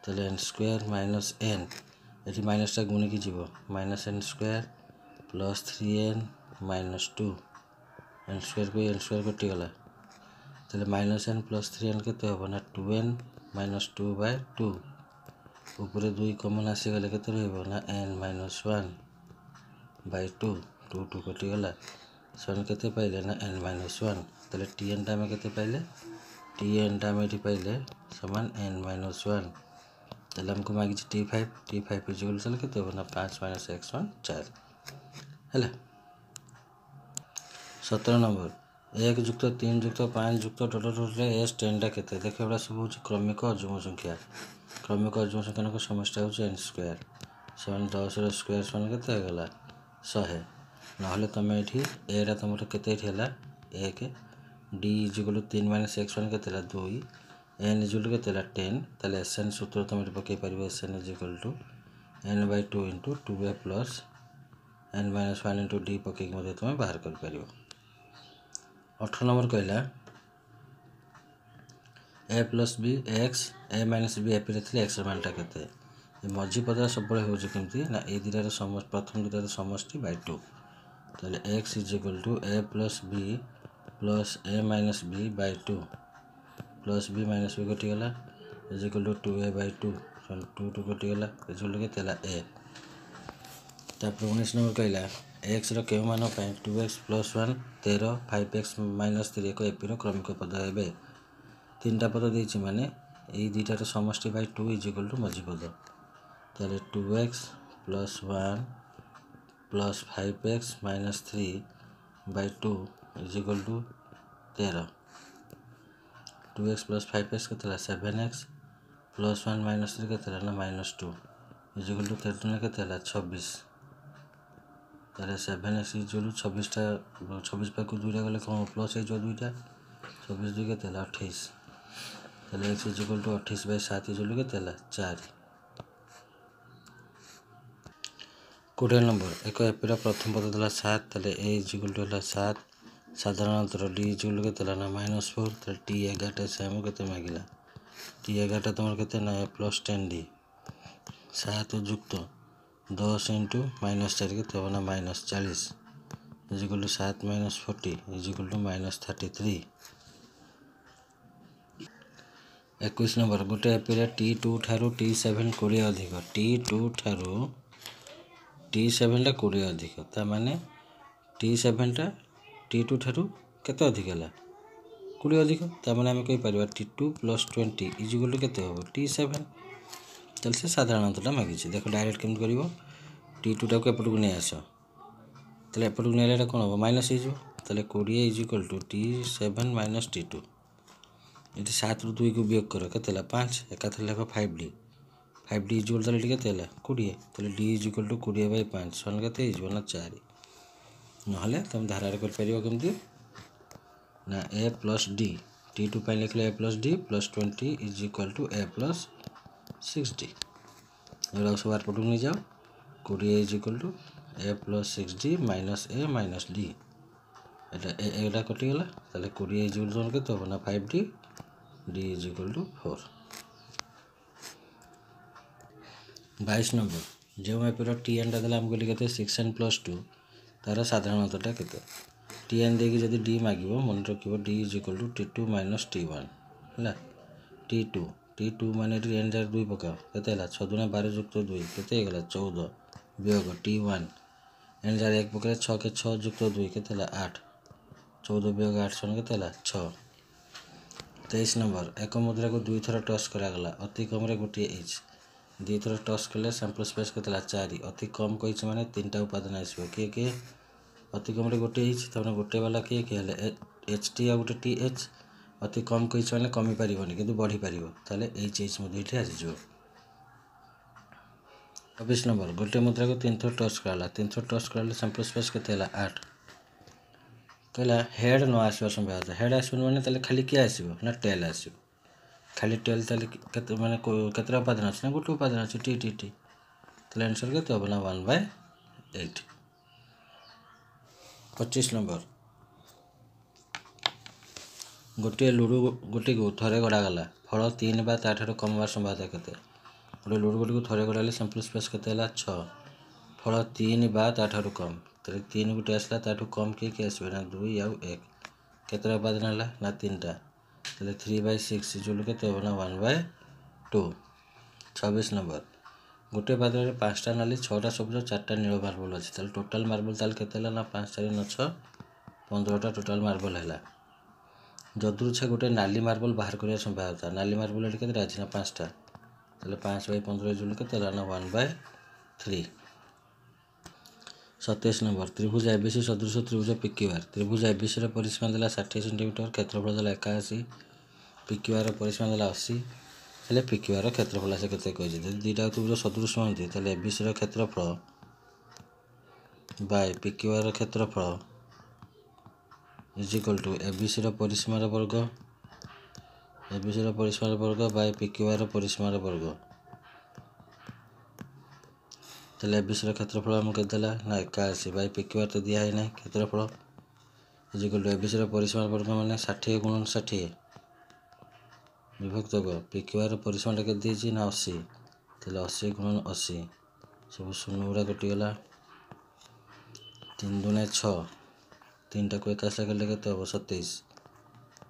तेल एन स्क्वयर माइनस एन ये माइनसटा की जीव minus n square plus three n minus two n square को एन स्क्वयर कटिगला तेल minus n plus three n के two n minus two by two উপরে দুই কমন ଆସିଗଲେ କେତେ ରହିବ ନା n minus one by two two two କଟିଗଲା ସେମାନେ କେତେ ପାଇଲେ ନା ଏନ୍ ମାଇନସ୍ ୱାନ୍ ତାହେଲେ ଟି ଏନ୍ଟା ଆମେ କେତେ ପାଇଲେ ଟି ଏନ୍ଟା ଆମେ ଏଠି ପାଇଲେ ସମାନ ଏନ୍ ମାଇନସ୍ ୱାନ୍ ତାହେଲେ ଆମକୁ ମାଗିଛି ଟି ଫାଇଭ୍ ଟି ଫାଇଭ୍ ଇଜିକାଲ୍ ତାହେଲେ କେତେ ହେବ ନା ପାଞ୍ଚ ମାଇନସ୍ ଏକ୍ସ ୱାନ୍ ଚାରି ହେଲା ସତର ନମ୍ବର এক যুক্ত তিন যুক্ত পাঁচ যুক্ত ডট ডট ডটରେ এস টেনটা কেতে দেখো এগুলো সব হচ্ছে ক্রমিক অযুম সংখ্যা କ୍ରମିକ ଯୁଗ୍ମ ସଂଖ୍ୟାଙ୍କ ସମଷ୍ଟି ହେଉଛି ଏନ୍ ସ୍କୋୟାର୍ ସେମାନେ ଦଶର ସ୍କୋୟାର୍ ସମାନ କେତେ ହେଇଗଲା ଶହେ ନହେଲେ ତୁମେ ଏଠି ଏଟା ତୁମର କେତେ ଏଠି ହେଲା ଏକ ଡି ଇଜିଗୁଲୁ ତିନି ମାଇନସ୍ ଏକ୍ସ ୱାନ୍ କେତେ ହେଲା ଦୁଇ ଏନ୍ ଇଜିଗୁଲୁ କେତେ ହେଲା ଟେନ୍ ତାହେଲେ ଏସ୍ ଏନ୍ ସୂତ୍ର ତୁମେ ଏଠି ପକାଇ ପାରିବ S n is equal to n by two into two a plus n minus one into d ପକାଇକି ମଧ୍ୟ ତୁମେ ବାହାର କରିପାରିବ ଅଠର ନମ୍ବର କହିଲା a plus b X a minus b ଏପିରେ ଥିଲେ ଏକ୍ସ ମାନ୍ଟା କେତେ ଏ ମଝି ପଦଟା ସବୁବେଳେ ହେଉଛି କେମିତି ନା ଏଇ ଦୁଇଟାର ସମ ପ୍ରଥମ ଦୁଇଟାର ସମଷ୍ଟି ବାଇ ଟୁ ତାହେଲେ x is equal to a plus b plus a minus b by two plus b minus b କଟିଗଲା is equal to two a by two two two କଟିଗଲା ଇଜ୍ ଇକ୍ୱାଲ୍ ଟୁ କେତେ ହେଲା ଏ ତାପରେ ଉଣେଇଶ number କହିଲା ଏକ୍ସର କେଉଁମାନଙ୍କ ପାଇଁ ଟୁ ଏକ୍ସ ପ୍ଲସ୍ ୱାନ୍ ତେର ଫାଇଭ୍ ଏକ୍ସ ମାଇନସ୍ ଥ୍ରୀ ଏକ ଏପିର କ୍ରମିକ ପଦ ହେବେ তিনটা পদ দিয়েছি মানে এই দুইটার সমষ্টি by two is equal to মজিবুল তাহলে two x plus one plus five x minus three by two is equal to তেরো two x plus five x के seven x plus one minus three के ना माइनस टू इजिकल टू तेरह के छब्बीस तेल सेवेन एक्स इजिकल टू छब्बीसटा छब्बीस पाक दूटा गले कौन प्लस हो दुईटा छब्बीस दुई के अठाईस তাহলে এক্স ইজিকল টু ଅଠେଇଶ ବାଇ ସାତ ଇଜୁଆଲ୍ କେତେ ହେଲା ଚାରି କୋଡ଼ିଏ ନମ୍ବର ଏକ ଏପିର ପ୍ରଥମ ପଦ ଦେଲା ସାତ ତାହେଲେ ଏ ଇଜିକଲ୍ ଟୁ ହେଲା ସାତ ସାଧାରଣତଃ ଡି ଇଜିକଲ୍ କେତେ ହେଲା ନା ମାଇନସ୍ ଫୋର୍ ତାହେଲେ ଟି ଏଗାରଟା ସେ ଆମକୁ କେତେ ମାଗିଲା ଟି ଏଗାରଟା ତୁମର କେତେ ନା ଏ ପ୍ଲସ୍ ଟେନ୍ ଡି ସାତ ଯୁକ୍ତ ଦଶ ଇଣ୍ଟୁ ମାଇନସ୍ ଚାରି କେତେ ହେବ ନା ମାଇନସ୍ ଚାଳିଶ ଇଜିକଲ୍ ଟୁ ସାତ minus forty is equal to minus thirty three ଏକୋଇଶ ନମ୍ବର ଗୋଟେ ଏପିରେ ଟି ଟୁ ଠାରୁ ଟି ସେଭେନ୍ କୋଡ଼ିଏ ଅଧିକ ଟି ଟୁ ଠାରୁ ଟି ସେଭେନ୍ଟା କୋଡ଼ିଏ ଅଧିକ ତା'ମାନେ ଟି ସେଭେନ୍ଟା ଟି ଟୁ ଠାରୁ କେତେ ଅଧିକ ହେଲା କୋଡ଼ିଏ ଅଧିକ ତା'ମାନେ ଆମେ କହିପାରିବା T two plus twenty is equal to କେତେ ହେବ ଟି ସେଭେନ୍ ତାହେଲେ ସେ ସାଧାରଣ ଅନ୍ତରଟା ମାଗିଛି ଦେଖ ଡାଇରେକ୍ଟ କେମିତି କରିବ ଟି ଟୁଟାକୁ ଏପଟକୁ ନେଇ ଆସ ତାହେଲେ ଏପଟକୁ ନେଲେ ଏଇଟା କ'ଣ ହେବ ମାଇନସ୍ ହେଇଯିବ ତାହେଲେ କୋଡ଼ିଏ is equal to T seven minus T two ଏଠି ସାତରୁ ଦୁଇକୁ ବିୟୋଗ କର କେତେ ହେଲା ପାଞ୍ଚ ଏକାଥରେ ଲେଖ five d five d equal ତାହେଲେ ଏଠି କେତେ ହେଲା କୋଡ଼ିଏ ତାହେଲେ ଡି ଇଜୁଆଲ୍ ଟୁ କୋଡ଼ିଏ ବାଇ ପାଞ୍ଚ ସମାନ କେତେ ହେଇଯିବ ନା ଚାରି ନହେଲେ ତୁମେ ଧାରାରେ କରିପାରିବ କେମିତି ନା a plus d T two ପାଇଁ ଲେଖିଲେ a plus d plus twenty is equal to a plus six d ଏଗୁଡ଼ାକ ସବୁ ଆରପଟକୁ ନେଇଯାଅ କୋଡ଼ିଏ is equal to a plus six d minus a minus d ଏଇଟା ଏଇଟା କଟିଗଲା ତାହେଲେ କୋଡ଼ିଏ ଇଜ୍ ଇକ୍ୱାଲ୍ ଟୁ କେତେ ହେବ ନା five d d is equal to four বাইশ নম্বর ଯେଉଁ ଏପିର ଟି ଏନ୍ଟା ଦେଲେ ଆମକୁ କହିଲେ କେତେ ସିକ୍ସ ଏନ୍ ପ୍ଲସ୍ ଟୁ ତା'ର ସାଧାରଣତଟା କେତେ ଟି ଏନ୍ ଦେଇକି ଯଦି ଡି ମାଗିବ ମନେ ରଖିବ d is equal to T two minus T one ହେଲା ଟି ଟୁ ଟି ଟୁ ମାନେ ଏଠି ଏନ୍ ଯାକ ଦୁଇ ପକାଅ କେତେ ହେଲା ଛଦୁଣା ବାର ଯୁକ୍ତ ଦୁଇ କେତେ ହେଇଗଲା ଚଉଦ ବିୟୋଗ ଟି ୱାନ୍ ଏନ୍ ଯାକ ଏକ ପକାଇଲେ ଛଅ କେ ଛଅ ଯୁକ୍ତ ଦୁଇ କେତେ ହେଲା ଆଠ ଚଉଦ ବିୟୋଗ ଆଠ ଶୂନ କେତେ ହେଲା ଛଅ ତେଇଶ ନମ୍ବର ଏକ ମୁଦ୍ରାକୁ ଦୁଇଥର ଟସ୍ କରାଗଲା ଅତି କମ୍ରେ ଗୋଟିଏ ଇଚ୍ ଦୁଇଥର ଟସ୍ କଲେ ସାମ୍ପଲ୍ ସ୍ପେସ୍ କେତେ ହେଲା ଚାରି ଅତି କମ୍ କହିଛି ମାନେ ତିନିଟା ଉପାଦାନ ଆସିବ କିଏ କିଏ ଅତି କମ୍ରେ ଗୋଟିଏ ଇଚ୍ ତା'ପରେ ଗୋଟେ ବାଲା କିଏ କିଏ ହେଲେ ଏଚ୍ ଟି ଆଉ ଗୋଟେ ଟି ଏଚ୍ ଅତି କମ୍ କହିଛି ମାନେ କମିପାରିବନି କିନ୍ତୁ ବଢ଼ିପାରିବ ତାହେଲେ ଏଚ୍ ଏଚ୍ ମୁଁ ଦୁଇଠି ଆସିଯିବ ଚବିଶ ନମ୍ବର ଗୋଟିଏ ମୁଦ୍ରାକୁ ତିନିଥର ଟସ୍ କରାଗଲା ତିନିଥର ଟସ୍ କରାଗଲେ ସାମ୍ପଲ୍ ସ୍ପେସ୍ କେତେ ହେଲା ଆଠ କହିଲା ହେଡ଼୍ ନ ଆସିବା ସମ୍ଭାବତା ହେଡ଼୍ ଆସିବନି ମାନେ ତାହେଲେ ଖାଲି କିଏ ଆସିବ ନା ଟେଲ୍ ଆସିବ ଖାଲି ଟେଲ୍ ତାହେଲେ କେତେ ମାନେ କେତେଟା ଉପାଦାନ ଅଛି ନା ଗୋଟେ ଉପାଦାନ ଅଛି ଟି ଟି ଟି ତାହେଲେ ଆନ୍ସର୍ କେତେ ହେବ ନା ୱାନ୍ ବାଇ ଏଇଟ୍ ପଚିଶ ନମ୍ବର ଗୋଟିଏ ଲୁଡ଼ୁ ଗୋଟିକୁ ଥରେ ଗଡ଼ାଗଲା ଫଳ ତିନି ବା ତା'ଠାରୁ କମ୍ ହେବାର ସମ୍ଭାବତା କେତେ ଗୋଟେ ଲୁଡ଼ୁ ଗୋଟିକୁ ଥରେ ଗଡ଼ାଗଲେ ସାମ୍ପଲ୍ ସ୍ପେସ୍ କେତେ ହେଲା ଛଅ ଫଳ ତିନି ବା ତା'ଠାରୁ କମ୍ ତାହେଲେ ତିନି ଗୋଟେ ଆସିଲା ତା'ଠୁ କମ୍ କିଏ କିଏ ଆସିବେ ନା ଦୁଇ ଆଉ ଏକ କେତେଟା ଉପାଦାନ ହେଲା ନା ତିନିଟା ତାହେଲେ ଥ୍ରୀ ବାଇ ସିକ୍ସ ଇଜୁଆଲ୍ କେତେ ହେବ ନା ୱାନ୍ ବାଇ ଟୁ ଛବିଶ ନମ୍ବର ଗୋଟେ ପାତ୍ରରେ ପାଞ୍ଚଟା ନାଲି ଛଅଟା ସବୁଜ ଚାରିଟା ନୀଳ ମାର୍ବଲ ଅଛି ତାହେଲେ ଟୋଟାଲ୍ ମାର୍ବଲ ତାହେଲେ କେତେ ହେଲା ନା ପାଞ୍ଚ ଚାରି ନଅ ଛଅ ପନ୍ଦରଟା ଟୋଟାଲ୍ ମାର୍ବଲ ହେଲା ଯଦୃଚ୍ଛା ଗୋଟେ ନାଲି ମାର୍ବଲ ବାହାର କରିବା ସମ୍ଭାବତା ନାଲି ମାର୍ବଲ ଏଠି କେତେଟା ଅଛି ନା ପାଞ୍ଚଟା ତାହେଲେ ପାଞ୍ଚ ବାଇ ପନ୍ଦର ଜୁଲ୍ କେତେ ହେଲା ନା ୱାନ୍ ବାଇ ଥ୍ରୀ ସତେଇଶ ନମ୍ବର ତ୍ରିଭୁଜ ଏବିସି ସଦୃଶ ତ୍ରିଭୁଜ ପିକ୍ୟୁଆର୍ ତ୍ରିଭୁଜ ଏବିସିର ପରିସୀମା ଦେଲା ଷାଠିଏ ସେଣ୍ଟିମିଟର କ୍ଷେତ୍ରଫଳ ଦେଲା ଏକାଅଶୀ ପିକ୍ୟୁଆର୍ର ପରିସୀମା ଦେଲା ଅଶୀ ହେଲେ ପିକ୍ୟୁଆର୍ର କ୍ଷେତ୍ରଫଳ ସେ କେତେ କହିଛି ଯଦି ଦୁଇଟା ତ୍ରିଭୁଜ ସଦୃଶ ହୁଅନ୍ତି ତାହେଲେ ଏବିସିର କ୍ଷେତ୍ରଫଳ ବାଏ ପିକ୍ୟୁଆର୍ର କ୍ଷେତ୍ରଫଳ ଇଜ୍ ଇକ୍ୱାଲ୍ ଟୁ ଏବିସିର ପରିସୀମାର ବର୍ଗ ଏବିସିର ପରିସୀମାର ବର୍ଗ ବାଏ ପିକ୍ୟୁଆର୍ର ପରିସୀମାର ବର୍ଗ তাহলে এবিসির ক্ষেত্রফল আমাকে দেলা না একাশি বাই পিকিউআর তো দিয়া হয়নি ক্ষেত্রফল ইজিকল টু এবিসির পরিসীমার বর্গ মানে ষাঠিয়ে গুণন ষাঠিয়ে বিভক্ত পিকিউআর পরিসীমাটা কে দিয়েছি না অশি তাহলে অশি গুণন অশি সব শূন্য গুড়া কটিগলা তিন দুনে ছ তিনটাকে একাশ লাগলে কত হব সতেইশ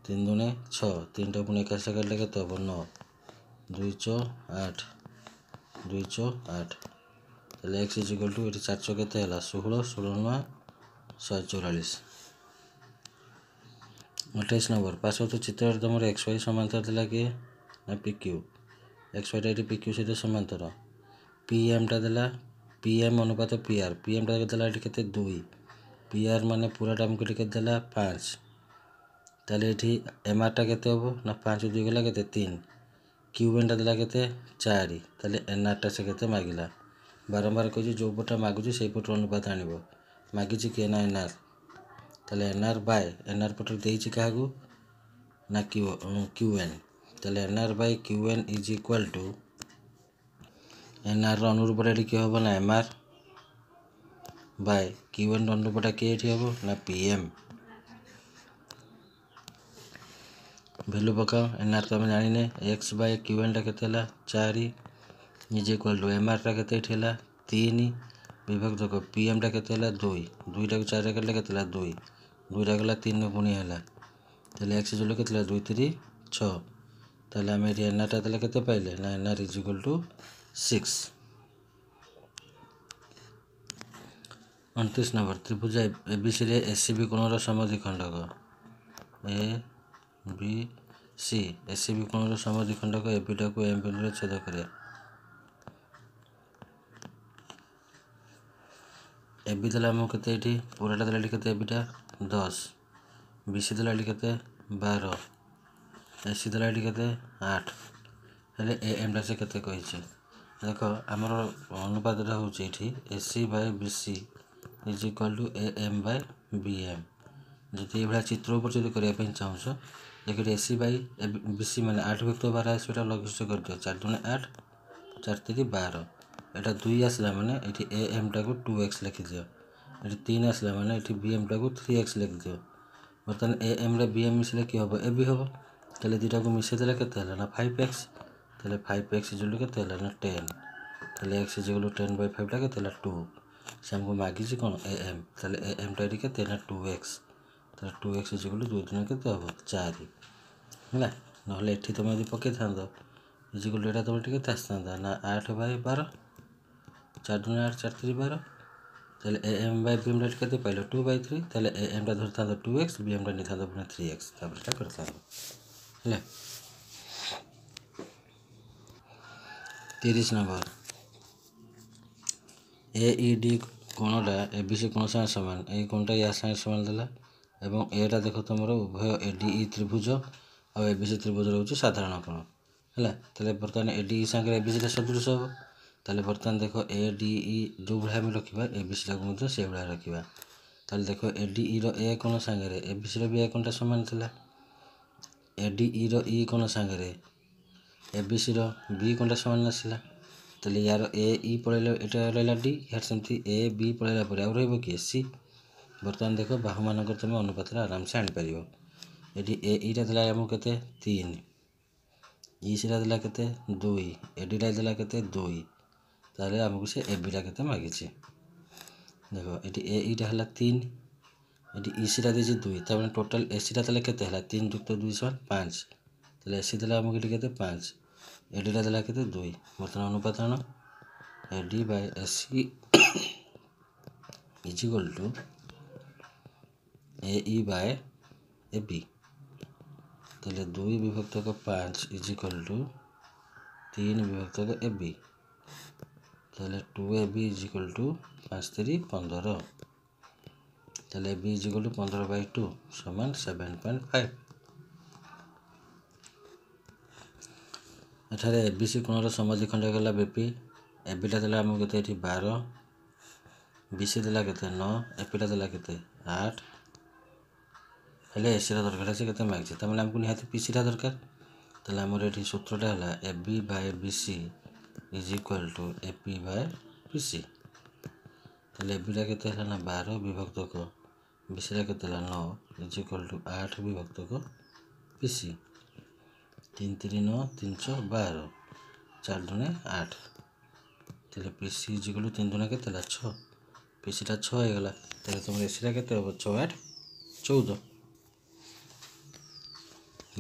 তিন দুনে ছ তিনটা পুনে একাশ লাগলে কত হব ন দুই ছ আট দুই ছ আট তাহলে এক্স ইজ ইকুয়াল টু এটি চার চকেতে হল ষোলো ষোলো নয় ଶହେ ଚଉରାଳିଶ ଅଠେଇଶ ନମ୍ବର ପାର୍ଶ୍ୱତ ଚିତ୍ରରେ ତମର ଏକ୍ସ ୱାଇ ସମାନ୍ତର ଥିଲା କି ନା ପି କ୍ୟୁ ଏକ୍ସ ୱାଇଟା ଏଠି ପି କ୍ୟୁ ସହିତ ସମାନ୍ତର ପି ଏମ୍ଟା ଦେଲା ପି ଏମ୍ ଅନୁପାତ ପି ଆର୍ ପି ଏମ୍ଟା ଦେଲା ଏଠି କେତେ ଦୁଇ ପି ଆର୍ ମାନେ ପୁରାଟା ଆମକୁ ଏଠି କେତେ ଦେଲା ପାଞ୍ଚ ତାହେଲେ ଏଠି ଏମ୍ ଆର୍ଟା କେତେ ହେବ ନା ପାଞ୍ଚ ଦୁଇ ଗଲା କେତେ ତିନି କ୍ୟୁ ଏନ୍ଟା ଦେଲା କେତେ ଚାରି ତାହେଲେ ଏନ୍ ଆର୍ଟା ସେ କେତେ ମାଗିଲା ବାରମ୍ବାର କହିଛି ଯେଉଁ ପଟଟା ମାଗୁଛି ସେଇ ପଟୁ ଅନୁପାତ ଆଣିବ ମାଗିଛି କିଏ ନା ଏନ୍ ଆର୍ ତାହେଲେ N R by N R ପଟରେ ଦେଇଛି କାହାକୁ ନା କ୍ୟୁ କ୍ୟୁ ଏନ୍ ତାହେଲେ N R by Q N is equal to N R অনুরূপটা এটি কী হব না M R by Q N অনুরূপটা কি এটি হব না পি এম ভ্যালু পকাও এন আর তো আমি জানি না এক্স বাই কিউ এনটা কেতে হল ইজ ইকুয়াল টু এমআরটা কেতে এটি হল তিন বিভাগ পি এমটা কেতে হল দুই দুইটাকে চারিটা কাটলে কেতে হল দুই দুইটা গেলা তিন গুণী হল তাহলে এক্স যোগ কেতে দুই তিন ছ তাহলে আমি এটি এনারটা তাহলে কেতে পাইলে না N R is equal to six অনতিরিশ নম্বর ত্রিভুজ এবিসির এসিবি কোণর সমদ্বিখণ্ডক এ বি সি এসিবি কোণর সমদ্বিখণ্ডক এবিটাকে এম বিন্দুরে ছেদ করে এবি ଦେଲା ଆମକୁ କେତେ ଏଠି ପୁରାଟା ଦେଲା ଏଠି କେତେ ଏବିଟା ଦଶ ବି ସି ଦେଲା ଏଠି କେତେ ବାର ଏ ସି ଦେଲା ଏଠି କେତେ ଆଠ ହେଲେ ଏ ଏମ୍ଟା ସେ କେତେ କହିଛି ଦେଖ ଆମର ଅନୁପାତଟା ହେଉଛି ଏଠି A C by B C is equal to A M by B M ଯଦି ଏଭଳିଆ ଚିତ୍ର ଉପରେ ଯଦି କରିବା ପାଇଁ ଚାହୁଁଛ ଦେଖ ଏଠି A C by B C ମାନେ ଆଠ ବ୍ୟକ୍ତ ବାର ଆସିବ ଏଇଟା ଲଘିଷ୍ଠ କରିଦିଅ ଚାରି ଜଣ ଆଠ ଚାରି ତିନି ବାର এটা দুই আসলে মানে এটি এ এমটাকে টু এক্স লিখে দিও এটি তিন আসলে মানে এটি বি এমটাকে থ্রি এক্স লিখে দিও বর্তমানে এ এমরে বি এম মিশলে কী হব এ বি হব তাহলে দুইটাকে মিশাই দিলে কে তাহলে না ফাইভ এক্স তাহলে ফাইভ এক্স যেগুলো কে তাহলে না টেন তাহলে এক্স যেগুলো টেন বাই ফাইভটা কত হল টু সে আমাকে মাগিছে কোণ এ এম তাহলে এ এমটা এটিকে কত টু এক্স তাহলে টু এক্স যেগুলো দুই দিনে কত হব চারি হ্যাঁ নহলে এটি তুমি যদি পকাই থাকতো যেগুলো এটা তুমি টিকে আসতা না আট বাই বারো চার দুনে আট চার থ্রি বারো তাহলে এ এম বাই বি এমটা লিখে দিই পাইলো টু বাই থ্রি তাহলে এ এমটা ধরতাম তো টু এক্স বি এমটা নিতাম পুনঃ থ্রি এক্স তারপরে এটা করতাম হলে তিরিশ নম্বর এ ই e, ডি কোণটা এ বি সি কোণ সাইজ সমান এই কোণটা ইয়ার সাইজ সমান দেলা এবং এটা দেখো তোমার উভয় এ ডি ই ত্রিভুজ ଆଉ ଏ ବି ସି ତ୍ରିଭୁଜ ରହୁଛି ସାଧାରଣ କୋଣ ହେଲା ତାହେଲେ ବର୍ତ୍ତମାନ ଏ ଡି ସାଙ୍ଗରେ ଏ ବି ସିଟା ସଦୃଶ ହେବ ତାହେଲେ ବର୍ତ୍ତମାନ ଦେଖ ଏ ଡି ଇ ଯେଉଁଭଳିଆ ଆମେ ରଖିବା ଏ ବି ସିଟାକୁ ମଧ୍ୟ ସେଇଭଳିଆ ରଖିବା ତାହେଲେ ଦେଖ ଏ ଡି ଇର ଏ କ'ଣ ସାଙ୍ଗରେ ଏ ବି ସିର ବି ଏ କ'ଣଟା ସମାନ ଥିଲା ଏ ଡି ଇର ଇ କ'ଣ ସାଙ୍ଗରେ ଏ ବି ସିର ବି କ'ଣଟା ସମାନ ଆସିଲା ତାହେଲେ ୟାର ଏ ଇ ପଳେଇଲା ଏଇଟା ରହିଲା ଡି ୟାର ସେମିତି ଏ ବି ପଳେଇଲା ପରେ ଆଉ ରହିବ କି ସି ବର୍ତ୍ତମାନ ଦେଖ ବାହୁମାନଙ୍କର ତୁମେ ଅନୁପାତରେ ଆରାମସେ ଆଣିପାରିବ ଏଠି ଏ ଇଟା ଦେଲା ଆମକୁ କେତେ ତିନି ଇ ସିଟା ଦେଲା କେତେ ଦୁଇ ଏଡ଼ିଟା ଦେଲା କେତେ ଦୁଇ তাহলে আমাকে সে এ বি রাখতে মাগিছে দেখো এটি এ ইটা হল তিন এটি ই সিটা দিয়েছে দুই তার মানে টোটাল এ সিটা তাহলে কেতে হল তিন যুক্ত দুই সমান পাঁচ তাহলে এ সি দেলে আমাকে এটি কেতে পাঁচ এডিটা দেলা কেতে দুই বর্তমান অনুপাতান A D by S C is equal to A E by A B তাহলে দুই বিভক্তক পাঁচ ইজ ইকুয়াল টু তিন বিভক্তক এ বি তাহলে two A B is equal to পাঁচ তিরি পনেরো তাহলে A B is equal to পনেরো বাই টু সমান সেভেন পয়েন্ট ফাইভ ଏଠାରେ ଏ ବି ସି କୋଣର ସମଜିଖଣ୍ଡ ହେଲା ବି ପି ଏ ବିଟା ଦେଲା ଆମକୁ କେତେ ଏଠି ବାର ବି ସି ଦେଲା କେତେ ନଅ ଏ ପିଟା ଦେଲା କେତେ ଆଠ ହେଲେ ଏ ସିର ଦରକାର ଅଛି କେତେ ମାଗିଛି ତାମାନେ ଆମକୁ ନିହାତି ପି ସିଟା ଦରକାର ତାହେଲେ ଆମର ଏଠି ସୂତ୍ରଟା ହେଲା A B by B C is equal to A P by P C তাহলে এপিটা কেতে হল বার বিভক্তক বিসিটা কেতে হল ন ইজ ইকুয়াল টু আঠ বিভক্তক পিসি তিন তিন ন তিনশো বার চার দুনে আট তাহলে পিসি ইজ ইকুয়াল টু তিন দুনে কেতে হল ছ পিসিটা ছ হয়ে গেল তাহলে তোমার এসিটা কেতে হব ছ আট চৌদ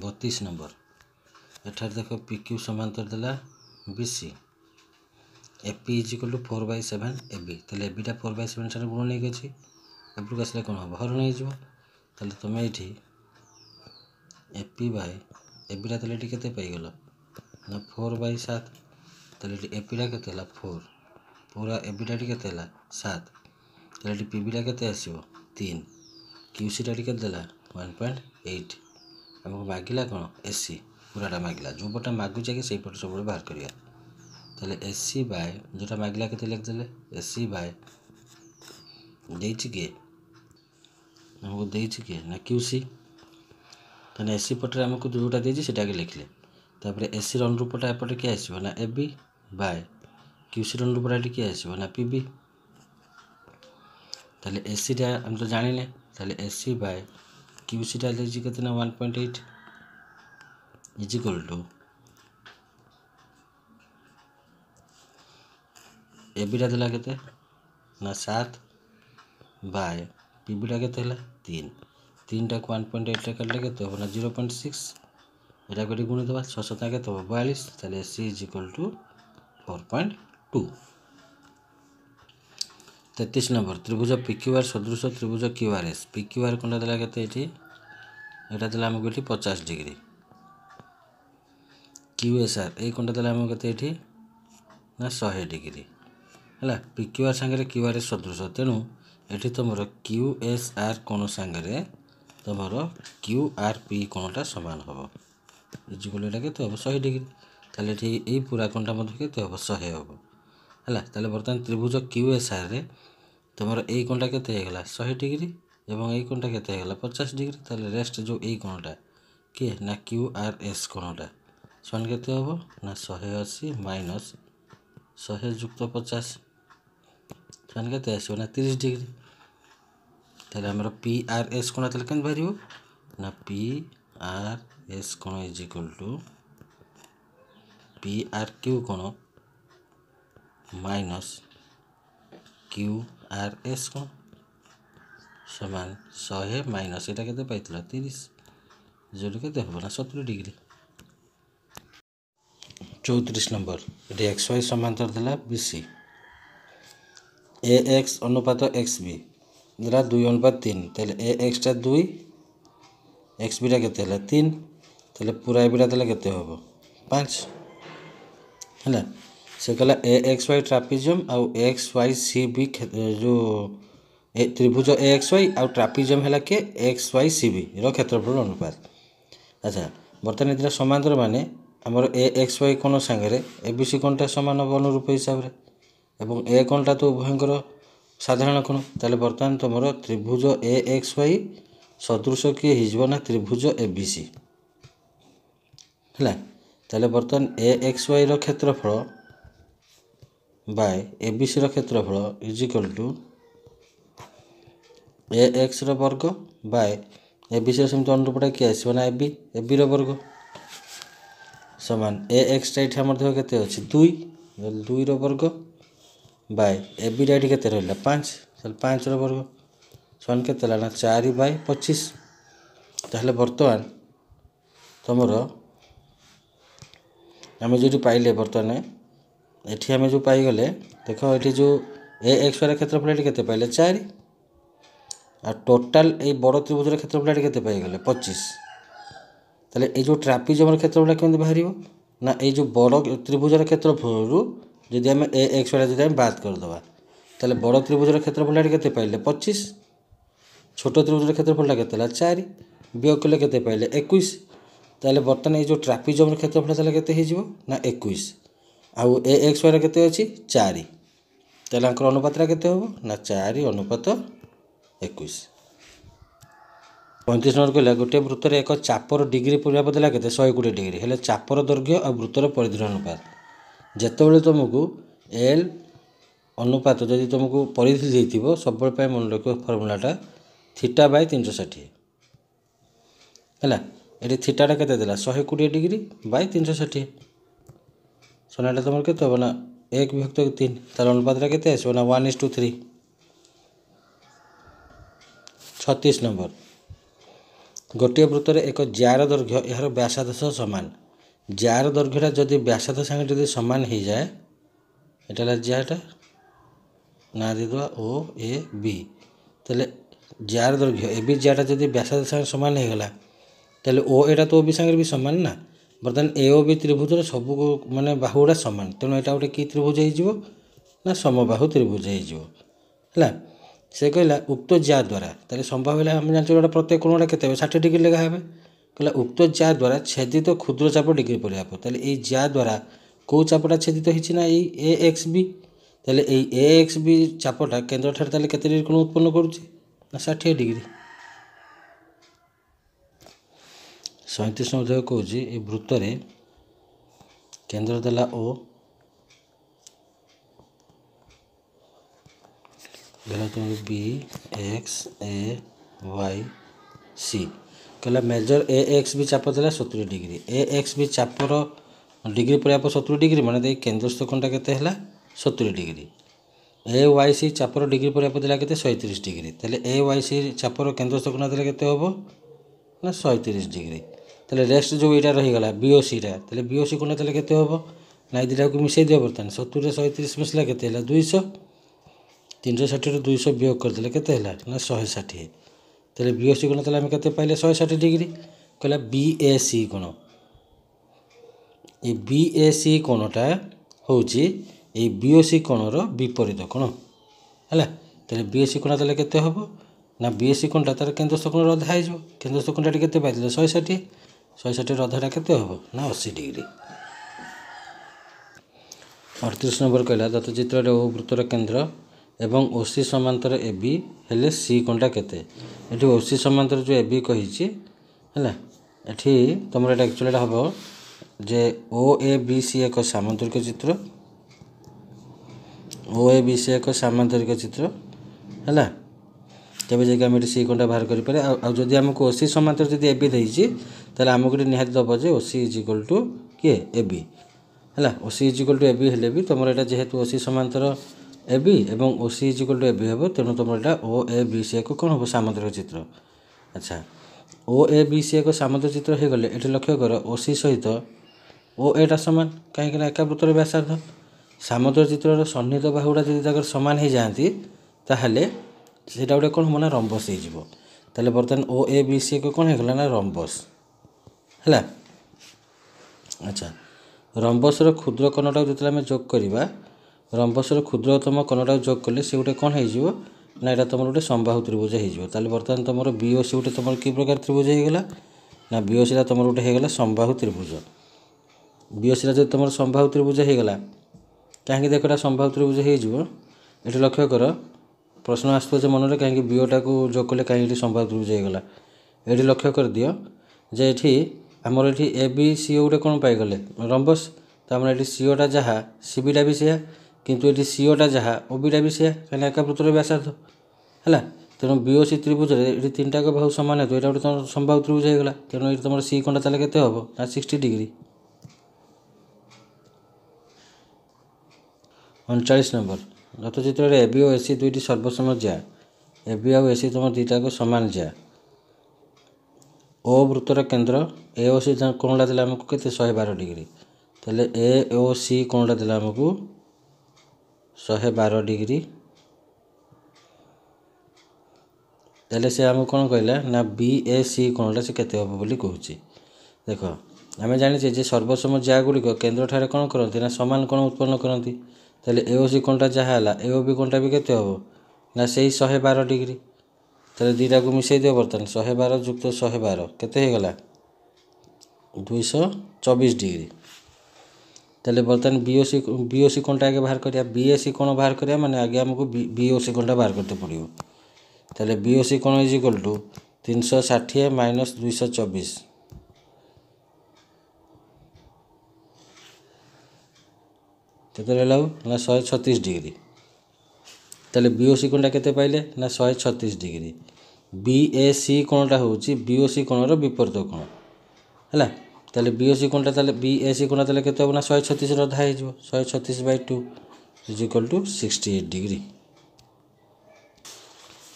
বতিশ নম্বর এঠার দেখ পিকিউ সমান্তর দেলা B C A P is equal to four by seven A B তাহলে এবিটা ফোর বাই সেভেন সাথে গুণ নেইকি ଅଛି ଏପଟକୁ ଆସିଲେ କ'ଣ ହେବ ହରଣ ହେଇଯିବ ତାହେଲେ ତୁମେ ଏଇଠି ଏପି ବାଇ ଏବିଟା ତାହେଲେ ଏଠି କେତେ ପାଇଗଲ ନା ଫୋର୍ ବାଇ ସାତ ତାହେଲେ ଏଠି ଏପିଟା କେତେ ହେଲା ଫୋର୍ ପୁରା ଏବିଟା ଏଠି କେତେ ହେଲା ସାତ ତାହେଲେ ଏଠି ପିବିଟା କେତେ ଆସିବ ତିନି କ୍ୟୁସିଟା ଏଠି କେତେ ଦେଲା ୱାନ୍ ପଏଣ୍ଟ ଏଇଟ୍ ଆମକୁ ମାଗିଲା କ'ଣ ଏସି ପୁରାଟା ମାଗିଲା ଯେଉଁ ପଟଟା ମାଗୁଛେ କି ସେଇପଟ ସବୁବେଳେ ବାହାର କରିବା तेल एस सी बै जोटा मागला के लिख दे एस सी बैच किए आमको दे किए ना क्यूसी तेनाली एस सी पटे आमको जोटा देटा के लिखले तापर एस सी रनरूपटा एपटे किए आसो ना ए बी बाय क्यूसी रनरूपटा किए आसो ना पि तेल एस सी टा तो जाने तेल एस सी बाय क्यू सीटा देते ना one point eight is two एबिटा थी के सात बाय पिबिटा के तीन तीन टा वन पॉइंट एट्रे कर जीरो पॉइंट सिक्स यहाँ कटे गुण देव छः के बयालीस तेल C is equal to four point two तेतीस नंबर त्रिभुज पिक्यूआर सदृश त्रिभुज क्यू आर एस पिक्यूआर कौनटा थी केटा थी आमको पचास डिग्री क्यूएसआर ये कौनटा थी आमको शहे डिग्री ହେଲା ପି କ୍ୟୁ ଆର୍ ସାଙ୍ଗରେ କ୍ୟୁ ଆର୍ ସଦୃଶ ତେଣୁ ଏଠି ତୁମର କ୍ୟୁ ଏସ୍ ଆର୍ କୋଣ ସାଙ୍ଗରେ ତୁମର କ୍ୟୁ ଆର୍ ପି କୋଣଟା ସମାନ ହେବ ଇଜିକାଲ୍ ଏଇଟା କେତେ ହେବ ଶହେ ଡିଗ୍ରୀ ତାହେଲେ ଏଠି ଏଇ ପୁରା କୋଣଟା ମଧ୍ୟ କେତେ ହେବ ଶହେ ହେବ ହେଲା ତାହେଲେ ବର୍ତ୍ତମାନ ତ୍ରିଭୁଜ କ୍ୟୁ ଏସ୍ ଆର୍ରେ ତୁମର ଏଇ କୋଣଟା କେତେ ହେଇଗଲା ଶହେ ଡିଗ୍ରୀ ଏବଂ ଏଇ କୋଣଟା କେତେ ହେଇଗଲା ପଚାଶ ଡିଗ୍ରୀ ତାହେଲେ ରେଷ୍ଟ ଯେଉଁ ଏଇ କୋଣଟା କିଏ ନା କ୍ୟୁ ଆର୍ ଏସ୍ କୋଣଟା ସମାନ କେତେ ହେବ ନା ଶହେ ଅଶୀ ମାଇନସ୍ ଶହେ ଯୁକ୍ତ ପଚାଶ ତାହେଲେ କେତେ ଆସିବ ନା ତିରିଶ ଡିଗ୍ରୀ ତାହେଲେ ଆମର ପି ଆର୍ ଏସ୍ କୋଣ ତାହେଲେ କେମିତି ବାହାରିବ ନା ପି ଆର୍ ଏସ୍ କୋଣ is equal to P R Q କୋଣ ମାଇନସ୍ କ୍ୟୁ ଆର୍ ଏସ୍ କୋଣ ସମାନ ଶହେ ମାଇନସ୍ ଏଇଟା କେତେ ପାଇଥିଲା ତିରିଶ ଯେଉଁଠୁ କେତେ ହେବ ନା ସତୁରି ଡିଗ୍ରୀ ଚଉତିରିଶ ନମ୍ବର ଏଠି ଏକ୍ସ ୱାଇ ସମାନ୍ତର ଥିଲା ବି ସି এ এক্স অনুপাত এক্স বি যেটা দুই অনুপাত তিন তাহলে এ এক্সটা দুই এক্স বিটা কেতে হলে তিন তাহলে পুরা বিটা তাহলে কেতে হব পাঁচ ହେଲା ସେ କହିଲା ଏ ଏକ୍ସ ୱାଇ ଟ୍ରାପିଜିୟମ୍ ଆଉ ଏକ୍ସ ୱାଇ ସି ବି ଯେଉଁ ତ୍ରିଭୁଜ ଏ ଏକ୍ସ ୱାଇ ଆଉ ଟ୍ରାପିଜିୟମ୍ ହେଲା କିଏ ଏକ୍ସ ୱାଇ ସି ବିର କ୍ଷେତ୍ରଫଳ ଅନୁପାତ ଆଚ୍ଛା ବର୍ତ୍ତମାନ ଏଥିରେ ସମାନ୍ତର ମାନେ ଆମର ଏ ଏକ୍ସ ୱାଇ କୋଣ ସାଙ୍ଗରେ ଏ ବି ସି କୋଣଟା ସମାନ ହେବ ଅନୁରୂପ ହିସାବରେ ଏବଂ ଏ କ'ଣଟା ତ ଉଭୟଙ୍କର ସାଧାରଣ କୋଣ ତା'ହେଲେ ବର୍ତ୍ତମାନ ତୁମର ତ୍ରିଭୁଜ ଏ ଏକ୍ସ ୱାଇ ସଦୃଶ କିଏ ହେଇଯିବ ନା ତ୍ରିଭୁଜ ଏ ବି ସି ହେଲା ତାହେଲେ ବର୍ତ୍ତମାନ ଏ ଏକ୍ସ ୱାଇର କ୍ଷେତ୍ରଫଳ ବାଏ ଏ ବି ସିର କ୍ଷେତ୍ରଫଳ ଇଜ୍ ଇକ୍ୱାଲ୍ ଟୁ ଏ ଏକ୍ସର ବର୍ଗ ବାଏ ଏ ବି ସିର ସେମିତି ଅନୁରୂପଟା କିଏ ଆସିବ ନା ଏ ବି ଏ ବିର ବର୍ଗ ସମାନ ଏ ଏକ୍ସଟା ଏଠି ଆମର ଦେହ କେତେ ଅଛି ଦୁଇ ଦୁଇର ବର୍ଗ બાય એ બી ડાયડી କେତେ ରହିଲା ପାଞ୍ଚ ତାହେଲେ ପାଞ୍ଚର ବର୍ଗ ସମାନ କେତେ ହେଲା ନା ଚାରି ବାଏ ପଚିଶ ତାହେଲେ ବର୍ତ୍ତମାନ ତୁମର ଆମେ ଯେଉଁଠି ପାଇଲେ ବର୍ତ୍ତମାନ ଏଠି ଆମେ ଯେଉଁ ପାଇଗଲେ ଦେଖ ଏଠି ଯେଉଁ ଏ ଏକ୍ସର କ୍ଷେତ୍ରଫଳ ଏଠି କେତେ ପାଇଲେ ଚାରି ଆଉ ଟୋଟାଲ୍ ଏଇ ବଡ଼ ତ୍ରିଭୁଜର କ୍ଷେତ୍ରଫଳ ଏଠି କେତେ ପାଇଗଲେ ପଚିଶ ତାହେଲେ ଏଇ ଯେଉଁ ଟ୍ରାପିଜମର କ୍ଷେତ୍ରଫଳ କେମିତି ବାହାରିବ ନା ଏଇ ଯେଉଁ ବଡ଼ ତ୍ରିଭୁଜର କ୍ଷେତ୍ରଫଳରୁ যদি আমি এ এক্স ওয়াই যদি আমি বাদ করে দেওয়া তাহলে বড় ত্রিভুজের ক্ষেত্রফলটা কেতে পাইলে পঁচিশ ছোট ত্রিভুজের ক্ষেত্রফলটা কেতে হল চারি বিয়োগ কলে কেতে পাইলে একুশ তাহলে বর্তমানে এই যে ট্রাপিজমের ক্ষেত্রফল তাহলে কেতে হয়ে যাব না একুশ আউ এ এক্স ওয়াইর কেতে অছি চারি তাহলে আঙ্কর অনুপাতটা কেতে হব না চারি অনুপাত একুশ পঁয়ত্রিশ নম্বর କହିଲା ଗୋଟିଏ ବୃତ୍ତରେ এক চাপর ডিগ্রি পরিমাপ ବଦଲା କେତେ শহে কোটি ডিগ্রি হলে চাপর দৈর্ঘ্য আর ବୃତ୍ତର পরিধির অনুপাত ଯେତେବେଳେ ତୁମକୁ ଏଲ୍ ଅନୁପାତ ଯଦି ତୁମକୁ ପରିଧି ଦେଇଥିବ ସବୁବେଳେ ପାଇଁ ମନେ ରଖିବ ଫର୍ମୁଲାଟା ଥିଟା ବାଇ ତିନିଶହ ଷାଠିଏ ହେଲା ଏଠି ଥିଟାଟା କେତେ ଦେଲା ଶହେ କୋଡ଼ିଏ ଡିଗ୍ରୀ ବାଇ ତିନିଶହ ଷାଠିଏ ସୋନାଟା ତୁମର କେତେ ହେବ ନା ଏକ ବିଭକ୍ତ ତିନି ତା'ର ଅନୁପାତଟା କେତେ ଆସିବ ନା ୱାନ୍ ଇସ୍ ଟୁ ଥ୍ରୀ ଛତିଶ ନମ୍ବର ଗୋଟିଏ ବୃତ୍ତରେ ଏକ ଜ୍ୟାର ଦୈର୍ଘ୍ୟ ଏହାର ବ୍ୟାସାଦ ସହ ସମାନ জ্যার দৈর্ঘ্যটা যদি ব্যাসার্ধের সঙ্গে যদি সমান হয়ে যায় এটা হলো জ্যাটা না দিয়ে দেওয়া ও এ বি তাহলে জ্যার দৈর্ঘ্য এ বি জ্যাটা যদি ব্যাসার্ধের সঙ্গে সমান হয়ে গেলা তাহলে ও এটা তো ও বি সঙ্গে বি সমান না ବର୍ତ୍ତମାନ ଏ ଓ ବି ତ୍ରିଭୁଜର ସବୁ ମାନେ ବାହୁଗୁଡ଼ା ସମାନ ତେଣୁ ଏଇଟା ଗୋଟେ କି ତ୍ରିଭୁଜ ହେଇଯିବ ନା ସମବାହୁ ତ୍ରିଭୁଜ ହେଇଯିବ ହେଲା ସେ କହିଲା ଉକ୍ତ ଜ୍ୟା ଦ୍ୱାରା ତାହେଲେ ସମ୍ଭବ ହେଲେ ଆମେ ଜାଣିଛୁ ଗୋଟେ ପ୍ରତ୍ୟେକ କୋଣଟା କେତେ ହେବ ଷାଠିଏ ଡିଗ୍ରୀ ଲେଖା ହେବେ କହିଲା ଉକ୍ତ ଯା ଦ୍ୱାରା ଛେଦିତ କ୍ଷୁଦ୍ର ଚାପ ଡିଗ୍ରୀ ପରିମାପ ତାହେଲେ ଏଇ ଯା ଦ୍ୱାରା କେଉଁ ଚାପଟା ଛେଦିତ ହେଇଛି ନା ଏଇ ଏ ଏକ୍ସ ବି ତାହେଲେ ଏଇ ଏ ଏକ୍ସ ବି ଚାପଟା କେନ୍ଦ୍ରଠାରେ ତାହେଲେ କେତେ ଡିଗ୍ରୀ କୋଣ ଉତ୍ପନ୍ନ କରୁଛି ନା ଷାଠିଏ ଡିଗ୍ରୀ ସଇଁତିରିଶ ଅଧ୍ୟାୟ କହୁଛି ଏ ବୃତ୍ତରେ କେନ୍ଦ୍ର ଦେଲା ଓ ଦେଲା ତୁମର B X A Y C କହିଲା ମେଜର ଏ ଏକ୍ସ ବି ଚାପ ଥିଲା ସତୁରି ଡିଗ୍ରୀ ଏ ଏକ୍ସ ବି ଚାପର ଡିଗ୍ରୀ ପଳେଇବ ସତୁରି ଡିଗ୍ରୀ ମାନେ ଦେଇ କେନ୍ଦ୍ରସ୍ଥ କୋଣଟା କେତେ ହେଲା ସତୁରି ଡିଗ୍ରୀ ଏ ୱାଇ ସି ଚାପର ଡିଗ୍ରୀ ପଳେଇବ ଥିଲା କେତେ ଶହେତିରିଶ ଡିଗ୍ରୀ ତାହେଲେ ଏ ୱାଇ ସି ଚାପର କେନ୍ଦ୍ରସ୍ଥ କୋଣ ଥିଲା କେତେ ହେବ ନା ଶହେତିରିଶ ଡିଗ୍ରୀ ତାହେଲେ ରେଷ୍ଟ ଯେଉଁ ଏଇଟା ରହିଗଲା ବିଓ ସିଟା ତାହେଲେ ବିଓ ସି କୋଣ ଥିଲା କେତେ ହେବ ନା ଏ ଦୁଇଟାକୁ ମିଶାଇ ଦିଅ ବର୍ତ୍ତମାନ ସତୁରିରେ ଶହେତିରିଶ ମିଶିଲା କେତେ ହେଲା ଦୁଇଶହ ତିନିଶହ ଷାଠିଏରୁ ଦୁଇଶହ ବିୟୋଗ କରିଦେଲେ କେତେ ହେଲା ନା ଶହେ ଷାଠିଏ তাহলে বি এস সি কোণ তাহলে আমি কেতে পাইলে শহে ষাঠি ডিগ্রি কহিলা বি এ সি কোণ এই বি এ সি কোণটা ହେଉଛି ଏଇ ବି ଓ ସି କୋଣର ବିପରୀତ କୋଣ ହେଲା ତାହେଲେ ବି ଓ ସି କୋଣ ତାହେଲେ କେତେ ହେବ ନା ବି ଏ ସି କୋଣଟା ତା'ର କେନ୍ଦ୍ରସ୍ଥ କୋଣ ଅଧା ହେଇଯିବ କେନ୍ଦ୍ରସ୍ଥ କୋଣଟା କେତେ ପାଇଥିଲେ ଶହେ ଷାଠିଏ ଶହେ ଷାଠିଏର ଅଧାଟା କେତେ ହେବ ନା ଅଶୀ ଡିଗ୍ରୀ ଅଠତିରିଶ ନମ୍ବର କହିଲା ଦତ୍ତ ଚିତ୍ରରେ ଓ ବୃତ୍ତର କେନ୍ଦ୍ର ଏବଂ ଓ ସି ସମାନ୍ତର ଏ ବି ହେଲେ ସି କ'ଣଟା କେତେ ଏଠି ଓ ସି ସମାନ୍ତର ଯେଉଁ ଏ ବି କହିଛି ହେଲା ଏଠି ତୁମର ଏଇଟା ଆକ୍ଚୁଆଲି ହେବ ଯେ ଓ ଏ ବି ସି ଏକ ସାମନ୍ତରିକ ଚିତ୍ର ଓ ଏ ବି ସି ଏକ ସାମନ୍ତରିକ ଚିତ୍ର ହେଲା ତେବେ ଯାଇକି ଆମେ ଏଠି ସି କୋଣଟା ବାହାର କରିପାରିବା ଆଉ ଆଉ ଯଦି ଆମକୁ ଓ ସି ସମାନ୍ତର ଯଦି ଏ ବି ଦେଇଛି ତାହେଲେ ଆମକୁ ଏଠି ନିହାତି ଦେବ ଯେ O C is equal to କିଏ ଏ ବି ହେଲା O C is equal to A B ହେଲେ ବି ତୁମର ଏଇଟା ଯେହେତୁ ଓ ସି ସମାନ୍ତର ए बी एवं O C is equal to A B हेब तेणु तुम एटा ओ ए बी सी एक कौन हम सामुद्रिक चित्र अच्छा ओ ए बी सी एक सामुद्रिक चित्र हो गले लक्ष्य कर ओ सी सहित ओ एटा सामान कहीं एकावृत व्यासार्ध सामुद्रिक चित्रर सन्नीत बाहूटा जब तक सामान हो जाती ସେଇଟା ଗୋଟେ କ'ଣ ହେବ ନା ରମ୍ବସ ହେଇଯିବ ତାହେଲେ ବର୍ତ୍ତମାନ ଓ ଏ ବି ସି ଏକ କ'ଣ ହେଇଗଲା ନା ରମ୍ବସ ହେଲା ଆଚ୍ଛା ରମ୍ବସର କ୍ଷୁଦ୍ର କର୍ଣ୍ଣଟାକୁ ଯେତେବେଳେ ଆମେ ଯୋଗ କରିବା रम्बसର ক্ষুদ্রতম কর্ণটা যোগ করলে সেউটা কোন হেইজিব না এটা তোমারটা সম্ভাব্য ত্রিভুজ হেইজিব তাহলে বর্তমান তোমার বি ও সি উটে তোমার কি প্রকার ত্রিভুজ হেইগলা না বি ও সিটা তোমার উটে হেইগলা সম্ভাব্য ত্রিভুজ বি ও সিটা তোমার সম্ভাব্য ত্রিভুজ হেইগলা কাহে কি দেখো এটা সম্ভাব্য ত্রিভুজ হেইজিব এটি লক্ষ্য করো প্রশ্ন আসপসে মনে রে কাহে কি বি ও টা কো যোগ করলে কাহে কি সম্ভাব্য ত্রিভুজ হেইগলা এডি লক্ষ্য কর দিও যে এটি আমরা এ বি সি ও রে কোন পাই গলে রম্বস তাহলে এটি সি ওটা যাহা সি বি ডবি সে କିନ୍ତୁ ଏଠି ସିଓଟା ଯାହା ଓ ବିଟା ବି ସେଇଆ କାହିଁକି ଏକାପୃତର ବ୍ୟାସାର୍ଥ ହେଲା ତେଣୁ ବି ଓ ସି ତ୍ରିଭୁଜରେ ଏଠି ତିନିଟାକ ବାହୁ ସମାନ ହେତୁ ଏଇଟା ଗୋଟେ ତୁମର ସମ୍ଭାବ ତ୍ରିଭୁଜ ହେଇଗଲା ତେଣୁ ଏଠି ତୁମର ସି କଣ୍ଟା ତାହେଲେ କେତେ ହେବ ନା ସିକ୍ସଟି ଡିଗ୍ରୀ ଅଣଚାଳିଶ ନମ୍ବର ଗତ ଚିତ୍ରରେ ଏ ବି ଓ ଏସି ଦୁଇଟି ସର୍ବସମ ଯା ଏ ବି ଆଉ ଏସି ତୁମର ଦୁଇଟାକୁ ସମାନ ଯା ଓ ବୃତ୍ତର କେନ୍ଦ୍ର ଏ ଓ ସି କୋଣଟା ଦେଲେ ଆମକୁ କେତେ ଶହେ ବାର ଡିଗ୍ରୀ ତାହେଲେ ଏ ଓ ସି କୋଣଟା ଦେଲେ ଆମକୁ ଶହେ ବାର ଡିଗ୍ରୀ ତାହେଲେ ସେ ଆମକୁ କ'ଣ କହିଲା ନା ବି ଏ ସି କୋଣଟା ସେ କେତେ ହେବ ବୋଲି କହୁଛି ଦେଖ ଆମେ ଜାଣିଛେ ଯେ ସର୍ବସମ ଜାଗାଗୁଡ଼ିକ କେନ୍ଦ୍ରଠାରେ କ'ଣ କରନ୍ତି ନା ସମାନ କ'ଣ ଉତ୍ପନ୍ନ କରନ୍ତି ତାହେଲେ ଏ ଓ ସି କୋଣଟା ଯାହା ହେଲା ଏ ଓ ବି କୋଣଟା ବି କେତେ ହେବ ନା ସେଇ ଶହେ ବାର ଡିଗ୍ରୀ ତାହେଲେ ଦୁଇଟାକୁ ମିଶାଇ ଦେବ ବର୍ତ୍ତମାନ ଶହେ ବାର ଯୁକ୍ତ ଶହେ ବାର କେତେ ହେଇଗଲା ଦୁଇଶହ ଚବିଶ ଡିଗ୍ରୀ ତାହେଲେ ବର୍ତ୍ତମାନ ବି O C B O C କ'ଣଟା ଆଗେ ବାହାର କରିବା ବି ଏ ସି କ'ଣ ବାହାର କରିବା ମାନେ ଆଗେ ଆମକୁ ବି ଓ ସି କ'ଣଟା ବାହାର କରିତେ ପଡ଼ିବ ତାହେଲେ ବି ଓ ସି କ'ଣ ଇଜ୍ ଇକ୍ୱାଲ୍ ଟୁ ତିନିଶହ ଷାଠିଏ ମାଇନସ୍ ଦୁଇଶହ ଚବିଶ କେତେ ରହିଲା ଆଉ ନା ଶହେ ଛତିଶ ଡିଗ୍ରୀ ତାହେଲେ ବି ଓ ସି କ'ଣଟା କେତେ ପାଇଲେ ନା ଶହେ ଛତିଶ ଡିଗ୍ରୀ ବି ଏ ସି କ'ଣଟା ହେଉଛି ବି ଓ ସି କୋଣର ବିପରୀତ କୋଣ ହେଲା তাহলে বিএসি কোনটা তাহলে বিএসি কোনটা তাহলে কেতে হবে না শহে ছত্রিশ অধা হয়ে যাব শহে ছত্রিশ by two is equal to sixty eight degree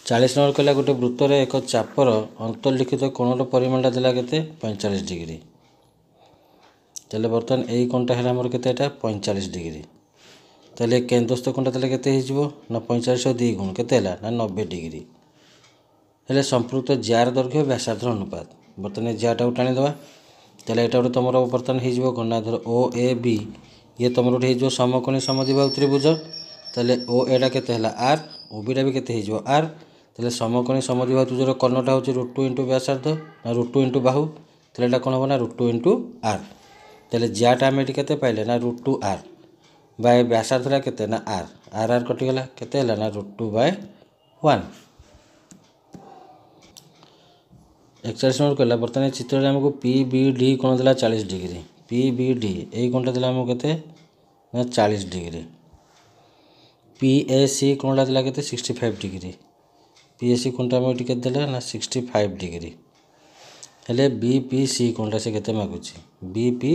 চাশ নম্বর কহিলা গোটে বৃত্তরে এক চাপর অন্তর্লিখিত কোণর পরিমাণটা দেলা কেতে পঁয়চাশ ডিগ্রি তাহলে বর্তমান এই কোণটা হল আমার কেতে এটা পঁয়চাশ ডিগ্রি তাহলে কেন্দ্রস্থ কোণটা তাহলে কেতে হয়ে না পঁয়চাশ দুই গুণ কেতে হল না নবে ডিগ্রি হলে সম্পৃক্ত জ্যার দৈর্ঘ্য ব্যাসার্ধ অনুপাত বর্তমানে জ্যাটাও টাণিদেবা ତାହେଲେ ଏଇଟା ଗୋଟେ ତୁମର ବର୍ତ୍ତମାନ ହେଇଯିବ କ'ଣ ନା ଧର ଓ ଏ ବି ଇଏ ତୁମର ଗୋଟେ ହେଇଯିବ ସମକୋଣୀ ସମଦ୍ୱିବାହୁ ତ୍ରିଭୁଜ ତାହେଲେ ଓ ଏଟା କେତେ ହେଲା ଆର୍ ଓ ବିଟା ବି କେତେ ହେଇଯିବ ଆର୍ ତାହେଲେ ସମକୋଣୀ ସମଦ୍ୱିବାହୁ ତ୍ରିଭୁଜର କର୍ଣ୍ଣଟା ହେଉଛି ରୁଟ୍ ଟୁ ଇଣ୍ଟୁ ବ୍ୟାସାର୍ଦ୍ଧ ନା ରୁଟ୍ ଟୁ ଇଣ୍ଟୁ ବାହୁ ତାହେଲେ ଏଇଟା କ'ଣ ହେବ ନା ରୁଟ୍ ଟୁ ଇଣ୍ଟୁ ଆର୍ ତାହେଲେ ଜ୍ୟାଟା ଆମେ ଏଠି କେତେ ପାଇଲେ ନା ରୁଟ୍ ଟୁ ଆର୍ ବାଏ ବ୍ୟାସାର୍ଦ୍ଧଟା କେତେ ନା ଆର୍ ଆର୍ ଆର୍ କଟିଗଲା କେତେ ହେଲା ନା ରୁଟ୍ ଟୁ ବାଏ ୱାନ୍ ଏକଚାଳିଶ ମିନିଟ୍ କଲା ବର୍ତ୍ତମାନ ଏ ଚିତ୍ରରେ ଆମକୁ ପି ବି ଡି କୋଣ ଦେଲା ଚାଳିଶ ଡିଗ୍ରୀ ପି ବି ଡି ଏଇ କୋଣଟା ଦେଲା ଆମକୁ କେତେ ନା ଚାଳିଶ ଡିଗ୍ରୀ ପି ଏ ସି କୋଣଟା ଦେଲା କେତେ sixty five degree P A C କୋଣଟା ଆମକୁ ଏଠି କେତେ ଦେଲା ନା ସିକ୍ସଟି ଫାଇଭ୍ ଡିଗ୍ରୀ ହେଲେ ବି ପି ସି କୋଣଟା ସେ କେତେ ମାଗୁଛି ବି ପି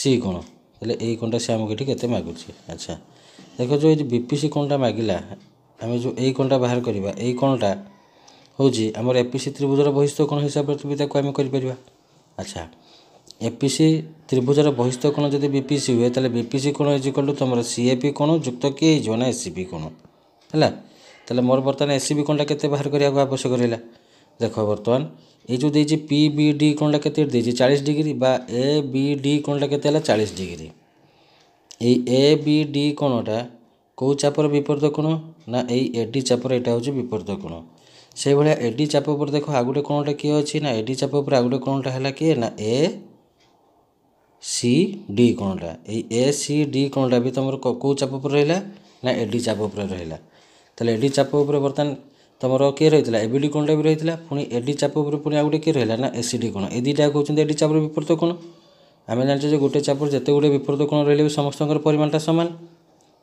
ସି କୋଣ ହେଲେ ଏଇ କୋଣଟା ସେ ଆମକୁ ଏଠି କେତେ ମାଗୁଛି ଆଚ୍ଛା ଦେଖ ଯେଉଁ ଏଇ ବି ପି ସି କୋଣଟା ମାଗିଲା ଆମେ ଯେଉଁ ଏଇ କୋଣଟା ବାହାର କରିବା ଏଇ କୋଣଟା ହେଉଛି ଆମର ଏ ପି ସି ତ୍ରିଭୁଜର ବହିସ୍ଥ କୋଣ ହିସାବରେ ବି ତାକୁ ଆମେ କରିପାରିବା ଆଚ୍ଛା ଏ ପି ସି ତ୍ରିଭୁଜର ବହିସ୍ଥ କୋଣ ଯଦି ବି ପି ସି ହୁଏ ତା'ହେଲେ ବି ପି ସି କୋଣ ଇଜ୍ ଇକ୍ୱାଲ୍ ଟୁ ତୁମର ସି ଏ ପି କୋଣ ଯୁକ୍ତ କିଏ ହେଇଯିବ ନା ଏ ସି ପି କୋଣ ହେଲା ତା'ହେଲେ ମୋର ବର୍ତ୍ତମାନ ଏ ସି ପି କୋଣଟା କେତେ ବାହାର କରିବାକୁ ଆବଶ୍ୟକ ରହିଲା ଦେଖ ବର୍ତ୍ତମାନ ଏଇ ଯେଉଁ ଦେଇଛି ପି ବି ଡି କୋଣଟା କେତେ ଦେଇଛି ଚାଳିଶ ଡିଗ୍ରୀ ବା ଏ ବି ଡି କୋଣଟା କେତେ ହେଲା ଚାଳିଶ ଡିଗ୍ରୀ ଏଇ ଏ ବି ଡି କୋଣଟା କେଉଁ ଚାପର ବିପରୀତ କୋଣ ନା ଏଇ ଏ ଡି ଚାପର ଏଇଟା ହେଉଛି ବିପରୀତ କୋଣ ସେଇଭଳିଆ ଏ ଡି ଚାପ ଉପରେ ଦେଖ ଆଉ ଗୋଟେ କୋଣଟା କିଏ ଅଛି ନା ଏ ଡି ଚାପ ଉପରେ ଆଉ ଗୋଟେ କୋଣଟା ହେଲା କିଏ ନା ଏ ସି ଡି କୋଣଟା ଏଇ ଏ ସି ଡି କୋଣଟା ବି ତୁମର କେଉଁ ଚାପ ଉପରେ ରହିଲା ନା ଏ ଡି ଚାପ ଉପରେ ରହିଲା ତାହେଲେ ଏ ଡି ଚାପ ଉପରେ ବର୍ତ୍ତମାନ ତୁମର କିଏ ରହିଥିଲା ଏ ବି ଡି କୋଣଟା ବି ରହିଥିଲା ପୁଣି ଏ ଡି ଚାପ ଉପରେ ପୁଣି ଆଉ ଗୋଟେ କିଏ ରହିଲା ନା ଏ ସି ଡି କୋଣ ଏ ଦୁଇଟା କହୁଛନ୍ତି ଏ ଡି ଚାପର ବିପରୀତ କୋଣ ଆମେ ଜାଣିଛୁ ଯେ ଗୋଟେ ଚାପରେ ଯେତେ ଗୁଡ଼ିଏ ବିପରୀତ କୋଣ ରହିଲେ ବି ସମସ୍ତଙ୍କର ପରିମାଣଟା ସମାନ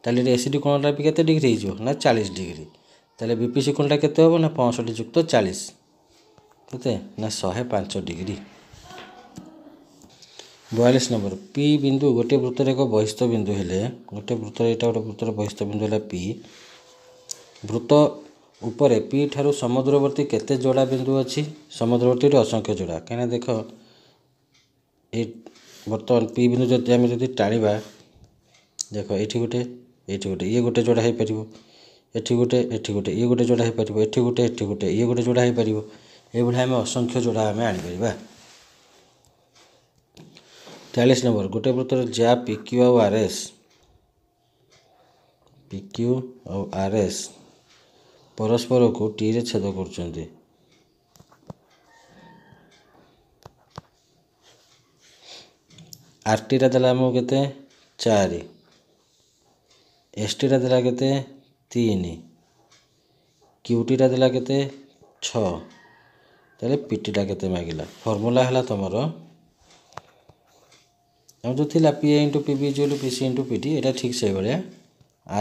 ତାହେଲେ ଏ ସି ଡି କୋଣଟା ବି କେତେ ଡିଗ୍ରୀ ହେଇଯିବ ନା ଚାଳିଶ ଡିଗ୍ରୀ ତାହେଲେ ବି ପି ସିକୁଣ୍ଡଟା କେତେ ହେବ ନା ପଞ୍ଚଷଠି ଯୁକ୍ତ ଚାଳିଶ କେତେ ନା ଶହେ ପାଞ୍ଚ ଡିଗ୍ରୀ ବୟାଳିଶ ନମ୍ବର ପି ବିନ୍ଦୁ ଗୋଟିଏ ବୃତ୍ତରେ ଏକ ବହିସ୍ତ ବିନ୍ଦୁ ହେଲେ ଗୋଟିଏ ବୃତ୍ତରେ ଏଇଟା ଗୋଟେ ବୃତ୍ତର ବହିସ୍ତ ବିନ୍ଦୁ ହେଲା ପି ବୃତ୍ତ ଉପରେ ପି ଠାରୁ ସମୁଦ୍ରବର୍ତ୍ତୀ କେତେ ଯୋଡ଼ା ବିନ୍ଦୁ ଅଛି ସମୁଦ୍ରବର୍ତ୍ତୀ ସମୁଦ୍ରବର୍ତ୍ତୀରେ ଅସଂଖ୍ୟ ଯୋଡ଼ା କାହିଁକିନା ଦେଖ ଏ ବର୍ତ୍ତମାନ ପି ବିନ୍ଦୁ ଯଦି ଆମେ ଯଦି ଟାଣିବା ଦେଖ ଏଇଠି ଗୋଟେ ଏଇଠି ଗୋଟେ ଇଏ ଗୋଟେ ଯୋଡ଼ା ହେଇପାରିବ ଏଠି ଗୋଟେ ଏଠି ଗୋଟେ ଇଏ ଗୋଟେ ଯୋଡ଼ା ହେଇପାରିବ ଏଠି ଗୋଟେ ଏଠି ଗୋଟେ ଇଏ ଗୋଟେ ଯୋଡ଼ା ହେଇପାରିବ ଏଭଳିଆ ଆମେ ଅସଂଖ୍ୟ ଯୋଡ଼ା ଆମେ ଆଣିପାରିବା ତେୟାଳିଶ ନମ୍ବର ଗୋଟେ ବୃତ୍ତର ଯା ପି କ୍ୟୁ ଆଉ ଆର୍ ଏସ୍ ପି କ୍ୟୁ ଆଉ ଆର୍ ଏସ୍ ପରସ୍ପରକୁ ଟିରେ ଛେଦ କରୁଛନ୍ତି ଆର୍ଟିଟା ଦେଲା ଆମକୁ କେତେ ଚାରି ଏସ୍ଟିଟା ଦେଲା କେତେ ତିନି କ୍ୟୁଟିଟା ଦେଲା କେତେ ଛଅ ତାହେଲେ ପିଟିଟା କେତେ ମାଗିଲା ଫର୍ମୁଲା ହେଲା ତୁମର ଆଉ ଯେଉଁ ଥିଲା P A into P B equal P C into P T ଏଇଟା ଠିକ୍ ସେଇଭଳିଆ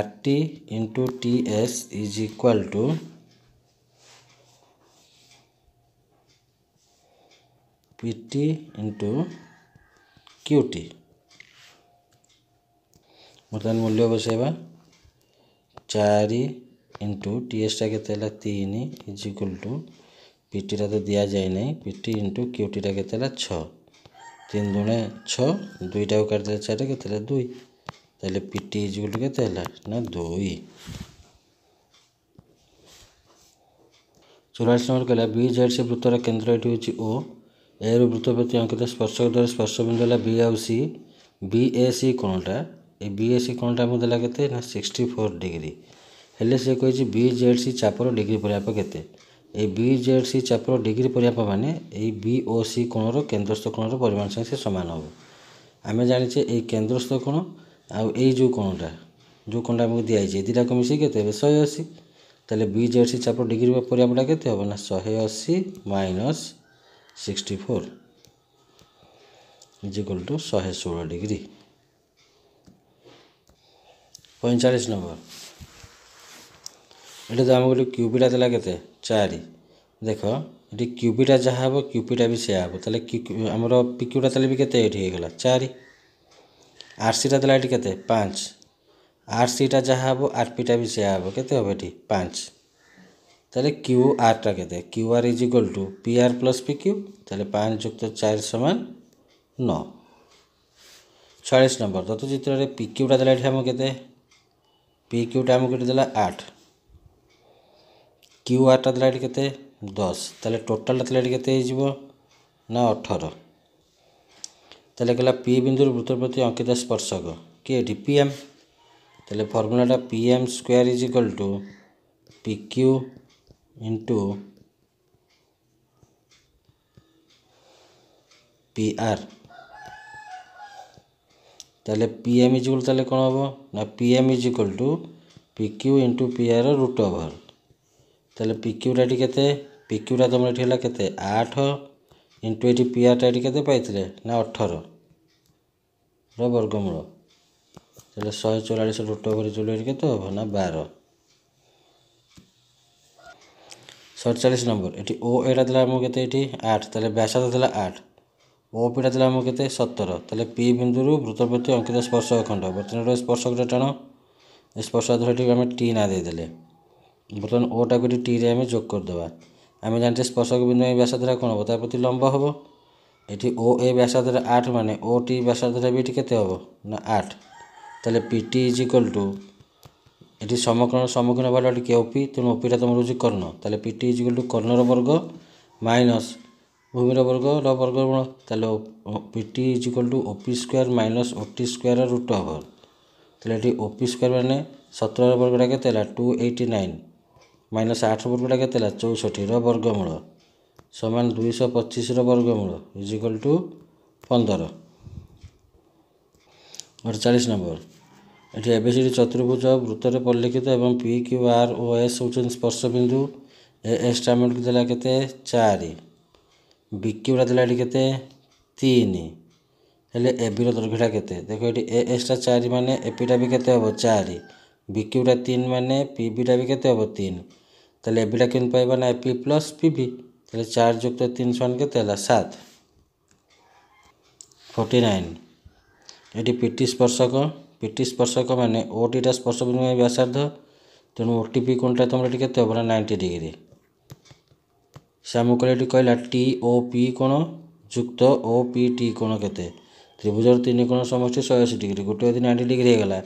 R T into T S is equal to P T into Q T ବର୍ତ୍ତମାନ ମୂଲ୍ୟ ବସାଇବା ଚାରି ଇଣ୍ଟୁ ଟିଏକ୍ସଟା କେତେ ହେଲା ତିନି ଇଜ୍ ଇକ୍ୱାଲ୍ ଟୁ ପିଟିଟା ତ ଦିଆଯାଇନାହିଁ ପିଟି ଇଣ୍ଟୁ କ୍ୟୁଟିଟା କେତେ ହେଲା ଛଅ ତିନି ଦୁଣେ ଛଅ ଦୁଇଟାକୁ କାଟିଦେଲେ ଚାରିରେ କେତେ ହେଲା ଦୁଇ ତାହେଲେ ପିଟି ଇଜ୍ ଇକ୍ୱାଲ୍ ଟୁ କେତେ ହେଲା ନା ଦୁଇ ଚଉରାଳିଶ ନମ୍ବର କହିଲା ବି ଜେଡ୍ ସେ ବୃତ୍ତର କେନ୍ଦ୍ର ଏଠି ହେଉଛି ଓ ଏରୁ ବୃତ୍ତ ପ୍ରତି ଅଙ୍କିତ ସ୍ପର୍ଶକ ଦ୍ୱାରା ସ୍ପର୍ଶବିନ୍ଦୁ ହେଲା ବି ଆଉ ସି ବି ଏ ସି କୋଣଟା ଏ ବି ଏସ୍ ସି କ'ଣଟା ମୁଁ ଦେଲା କେତେ ନା ସିକ୍ସଟି ଫୋର୍ ଡିଗ୍ରୀ ହେଲେ ସେ କହିଛି ବି ଜେଡ଼୍ ସି ଚାପର ଡିଗ୍ରୀ ପରିମାପ କେତେ ଏଇ ବି ଜେଡ଼୍ ସି ଚାପର ଡିଗ୍ରୀ ପରିମାପ ମାନେ ଏଇ ବି ଓ ସି କୋଣର କେନ୍ଦ୍ରସ୍ଥ କୋଣର ପରିମାଣ ସାଙ୍ଗେ ସେ ସମାନ ହେବ ଆମେ ଜାଣିଛେ ଏଇ କେନ୍ଦ୍ରସ୍ଥ କୋଣ ଆଉ ଏଇ ଯେଉଁ କୋଣଟା ଯେଉଁ କୋଣଟା ଆମକୁ ଦିଆଯାଇଛି ଏ ଦୁଇଟାକୁ ମିଶିକି କେତେ ହେବେ ଶହେ ଅଶୀ ତାହେଲେ ବି ଜେଡ଼୍ ସି ଚାପର ଡିଗ୍ରୀ ପରିମାପଟା କେତେ ହେବ ନା ଶହେ ଅଶୀ minus sixty four is equal to ଶହେ ଷୋହଳ ଡିଗ୍ରୀ ପଇଁଚାଳିଶ ନମ୍ବର ଏଠି ତ ଆମକୁ ଗୋଟେ କ୍ୟୁବିଟା ଦେଲା କେତେ ଚାରି ଦେଖ ଏଠି କ୍ୟୁବିଟା ଯାହା ହେବ କ୍ୟୁପିଟା ବି ସେୟା ହେବ ତାହେଲେ ଆମର ପିକ୍ୟୁଟା ତାହେଲେ ବି କେତେ ଏଠି ହେଇଗଲା ଚାରି ଆର୍ ସିଟା ଦେଲା ଏଠି କେତେ ପାଞ୍ଚ ଆର୍ ସିଟା ଯାହା ହେବ ଆର୍ ପିଟା ବି ସେୟା ହେବ କେତେ ହେବ ଏଠି ପାଞ୍ଚ তাহলে কিউ আরটা কেতে Q R is equal to P R plus P Q তাহলে পাঁচ যুক্ত চার সমান ন ছয়াল্লিশ নম্বর তথ্যচিত্রের পি কিউটা তাহলে এটি আমার কেতে ପି କ୍ୟୁଟା ଆମକୁ ଏଠି ଦେଲା ଆଠ କ୍ୟୁ ଆରଟା ଦେଲା ଏଠି କେତେ ଦଶ ତାହେଲେ ଟୋଟାଲଟା ଥିଲା ଏଠି କେତେ ହେଇଯିବ ନା ଅଠର ତାହେଲେ କହିଲା ପି ବିନ୍ଦୁରୁ ବୃତ୍ତ ପ୍ରତି ଅଙ୍କିତ ସ୍ପର୍ଶକ କିଏ ଏଠି ପି ଏମ୍ ତାହେଲେ ଫର୍ମୁଲାଟା P M square is equal to P Q into P R ତାହେଲେ ପି ଏମ୍ ଇଜିକୁଲ ତାହେଲେ କ'ଣ ହେବ ନା P M is equal to P Q into P R root over ତାହେଲେ ପି କ୍ୟୁଟା ଏଠି କେତେ ପି କ୍ୟୁଟା ତୁମର ଏଠି ହେଲା କେତେ ଆଠ ଇଣ୍ଟୁ ଏଠି ପି ଆରଟା ଏଠି କେତେ ପାଇଥିଲେ ନା ଅଠରର ବର୍ଗମୂଳ ତାହେଲେ ଶହେ ଚଉରାଳିଶ ରୁଟ୍ ଓଭର ଇଜିକୁଲ ଏଠି କେତେ ହେବ ନା ବାର ସତଚାଳିଶ ନମ୍ବର ଏଠି ଓ ଏଟା ଦେଲା ଆମକୁ କେତେ ଏଠି ଆଠ ତାହେଲେ ବ୍ୟାସାର୍ଧ ଦେଲା ଆଠ ଓପିଟା ଥିଲା ଆମର କେତେ ସତର ତାହେଲେ ପି ବିନ୍ଦୁରୁ ବୃତ୍ତପ୍ରତି ଅଙ୍କିତ ସ୍ପର୍ଶକ ଖଣ୍ଡ ବର୍ତ୍ତମାନ ସ୍ପର୍ଶକଟା ଟାଣ ସ୍ପର୍ଶକ ଧରିଟିକୁ ଆମେ ଟି ନାଁ ଦେଇଦେଲେ ବର୍ତ୍ତମାନ ଓଟାକୁ ଏଠି ଟିରେ ଆମେ ଯୋଗ କରିଦେବା ଆମେ ଜାଣିଛେ ସ୍ପର୍ଶକ ବିନ୍ଦୁ ଏ ବ୍ୟାସାର୍ଦ୍ଧଟା କ'ଣ ହେବ ତା ପ୍ରତି ଲମ୍ବ ହେବ ଏଠି ଓ ଏ ବ୍ୟାସାର୍ଦ୍ଧରେ ଆଠ ମାନେ ଓ ଟି ବ୍ୟାସାର୍ଦ୍ଧରେ ବି ଏଠି କେତେ ହେବ ନା ଆଠ ତାହେଲେ P T is equal to ଏଠି ସମକରଣ ସମ୍ମୁଖୀନ ଭଲ ଏଠି କେ ଓପି ତେଣୁ ଓପିଟା ତୁମର ହେଉଛି କର୍ଣ୍ଣ ତାହେଲେ P T is equal to କର୍ଣ୍ଣର ବର୍ଗ ମାଇନସ୍ ଭୂମିର ବର୍ଗ ର ବର୍ଗ ଗୁଣ ତାହେଲେ P T is equal to O P square minus O T square root over ତାହେଲେ ଏଠି ଓପି ସ୍କୋୟାର୍ ମାନେ ସତରର ବର୍ଗଟା କେତେ ହେଲା ଟୁ ଏଇଟି ନାଇନ୍ ମାଇନସ୍ ଆଠ ବର୍ଗଟା କେତେ ହେଲା ଚଉଷଠିର ବର୍ଗମୂଳ ସମାନ ଦୁଇଶହ ପଚିଶର ବର୍ଗମୂଳ ଇଜ୍ ଇକ୍ୱାଲ୍ ଟୁ ପନ୍ଦର ଅଠଚାଳିଶ ନମ୍ବର ଏଠି ଏବେ ସେଠି ଚତୁର୍ଭୁଜ ବୃତ୍ତରେ ପରିଲିଖିତ ଏବଂ ପି କ୍ୟୁ ଆର୍ ଓ ଏସ୍ ହେଉଛନ୍ତି ସ୍ପର୍ଶ ବିନ୍ଦୁ ଏ ଏସ୍ ଟାମେଣ୍ଟକୁ ଦେଲା କେତେ ଚାରି ବିକି ଗୁଡ଼ା ଦେଲା ଏଠି କେତେ ତିନି ହେଲେ ଏବିର ଦୈର୍ଘ୍ୟଟା କେତେ ଦେଖ ଏଠି ଏ ଏକ୍ସଟ୍ରା ଚାରି ମାନେ ଏପିଟା ବି କେତେ ହେବ ଚାରି ବିକ୍ୟୁଟା ତିନି ମାନେ ପିବିଟା ବି କେତେ ହେବ ତିନି ତାହେଲେ ଏବିଟା କେମିତି ପାଇବା ନା ଏପି ପ୍ଲସ୍ ପିବି ତାହେଲେ ଚାରି ଯୁକ୍ତ ତିନି ସମାନ କେତେ ହେଲା ସାତ ଫୋର୍ଟି ନାଇନ୍ ଏଠି ପିଟି ସ୍ପର୍ଶକ ପିଟି ସ୍ପର୍ଶକ ମାନେ ଓଟିଟା ସ୍ପର୍ଶ ବିନିମୟ ବ୍ୟାସାର୍ଦ୍ଧ ତେଣୁ ଓଟିପି କୋଣଟା ତୁମର ଏଠି କେତେ ହେବ ନା ନାଇଣ୍ଟି ଡିଗ୍ରୀ ଶ୍ୟାମୁ ଏଠି କହିଲା ଟି ଓ ପି କୋଣ ଯୁକ୍ତ ଓ ପି ଟି କୋଣ କେତେ ତ୍ରିଭୁଜର ତିନି କୋଣ ସମଷ୍ଟି ଶହେ ଅଶୀ ଡିଗ୍ରୀ ଗୋଟିଏ ଯଦି ନାଇଣ୍ଟି ଡିଗ୍ରୀ ହୋଇଗଲା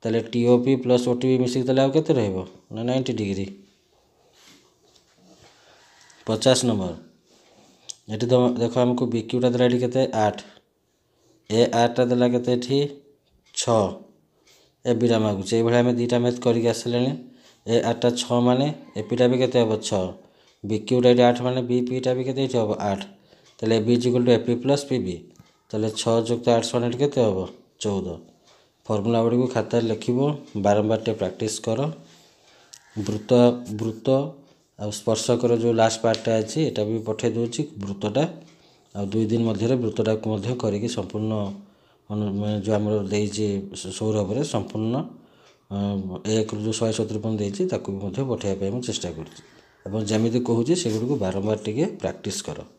ତାହେଲେ T O P plus O T P ମିଶିକି ତାହେଲେ ଆଉ କେତେ ରହିବ ନା ନାଇଣ୍ଟି ଡିଗ୍ରୀ ପଚାଶ ନମ୍ବର ଏଠି ଦେଖ ଆମକୁ ବି କ୍ୟୁଟା ଦେଲା ଏଠି କେତେ ଆଠ ଏ ଆଠଟା ଦେଲା କେତେ ଏଠି ଛଅ ଏ ବିଟା ମାଗୁଛି ଏଇଭଳିଆ ଆମେ ଦୁଇଟା ମ୍ୟାଚ୍ କରିକି ଆସିଲେଣି ଏ ଆଠଟା ଛଅ ମାନେ ଏପିଟା ବି କେତେ ହେବ ଛଅ ବିକ୍ୟୁଟା ଯଦି ଆଠ ମାନେ ବିପିଟା ବି କେତେ ହେଇଥିବ ଆଠ ତାହେଲେ B equal to AP plus P B ତାହେଲେ ଛଅ ଯୁକ୍ତ ଆଠ ସମାନ ଏଠି କେତେ ହେବ ଚଉଦ ଫର୍ମୁଲା ଗୁଡ଼ିକୁ ଖାତାରେ ଲେଖିବ ବାରମ୍ବାର ଟିକେ ପ୍ରାକ୍ଟିସ୍ କର ବୃତ ବୃତ ଆଉ ସ୍ପର୍ଶକର ଯେଉଁ ଲାଷ୍ଟ ପାର୍ଟଟା ଅଛି ଏଇଟା ବି ପଠାଇ ଦେଉଛି ବୃତଟା ଆଉ ଦୁଇ ଦିନ ମଧ୍ୟରେ ବୃତଟାକୁ ମଧ୍ୟ କରିକି ସମ୍ପୂର୍ଣ୍ଣ ଯେଉଁ ଆମର ଦେଇଛି ସୌରଭରେ ସମ୍ପୂର୍ଣ୍ଣ ଏକରୁ ଯେଉଁ ଶହେ ସତୁରି ପର୍ଯ୍ୟନ୍ତ ଦେଇଛି ତାକୁ ବି ମଧ୍ୟ ପଠାଇବା ପାଇଁ ମୁଁ ଚେଷ୍ଟା କରୁଛି ଏବଂ ଯେମିତି କହୁଛି ସେଗୁଡ଼ିକୁ ବାରମ୍ବାର ଟିକେ ପ୍ରାକ୍ଟିସ୍ କର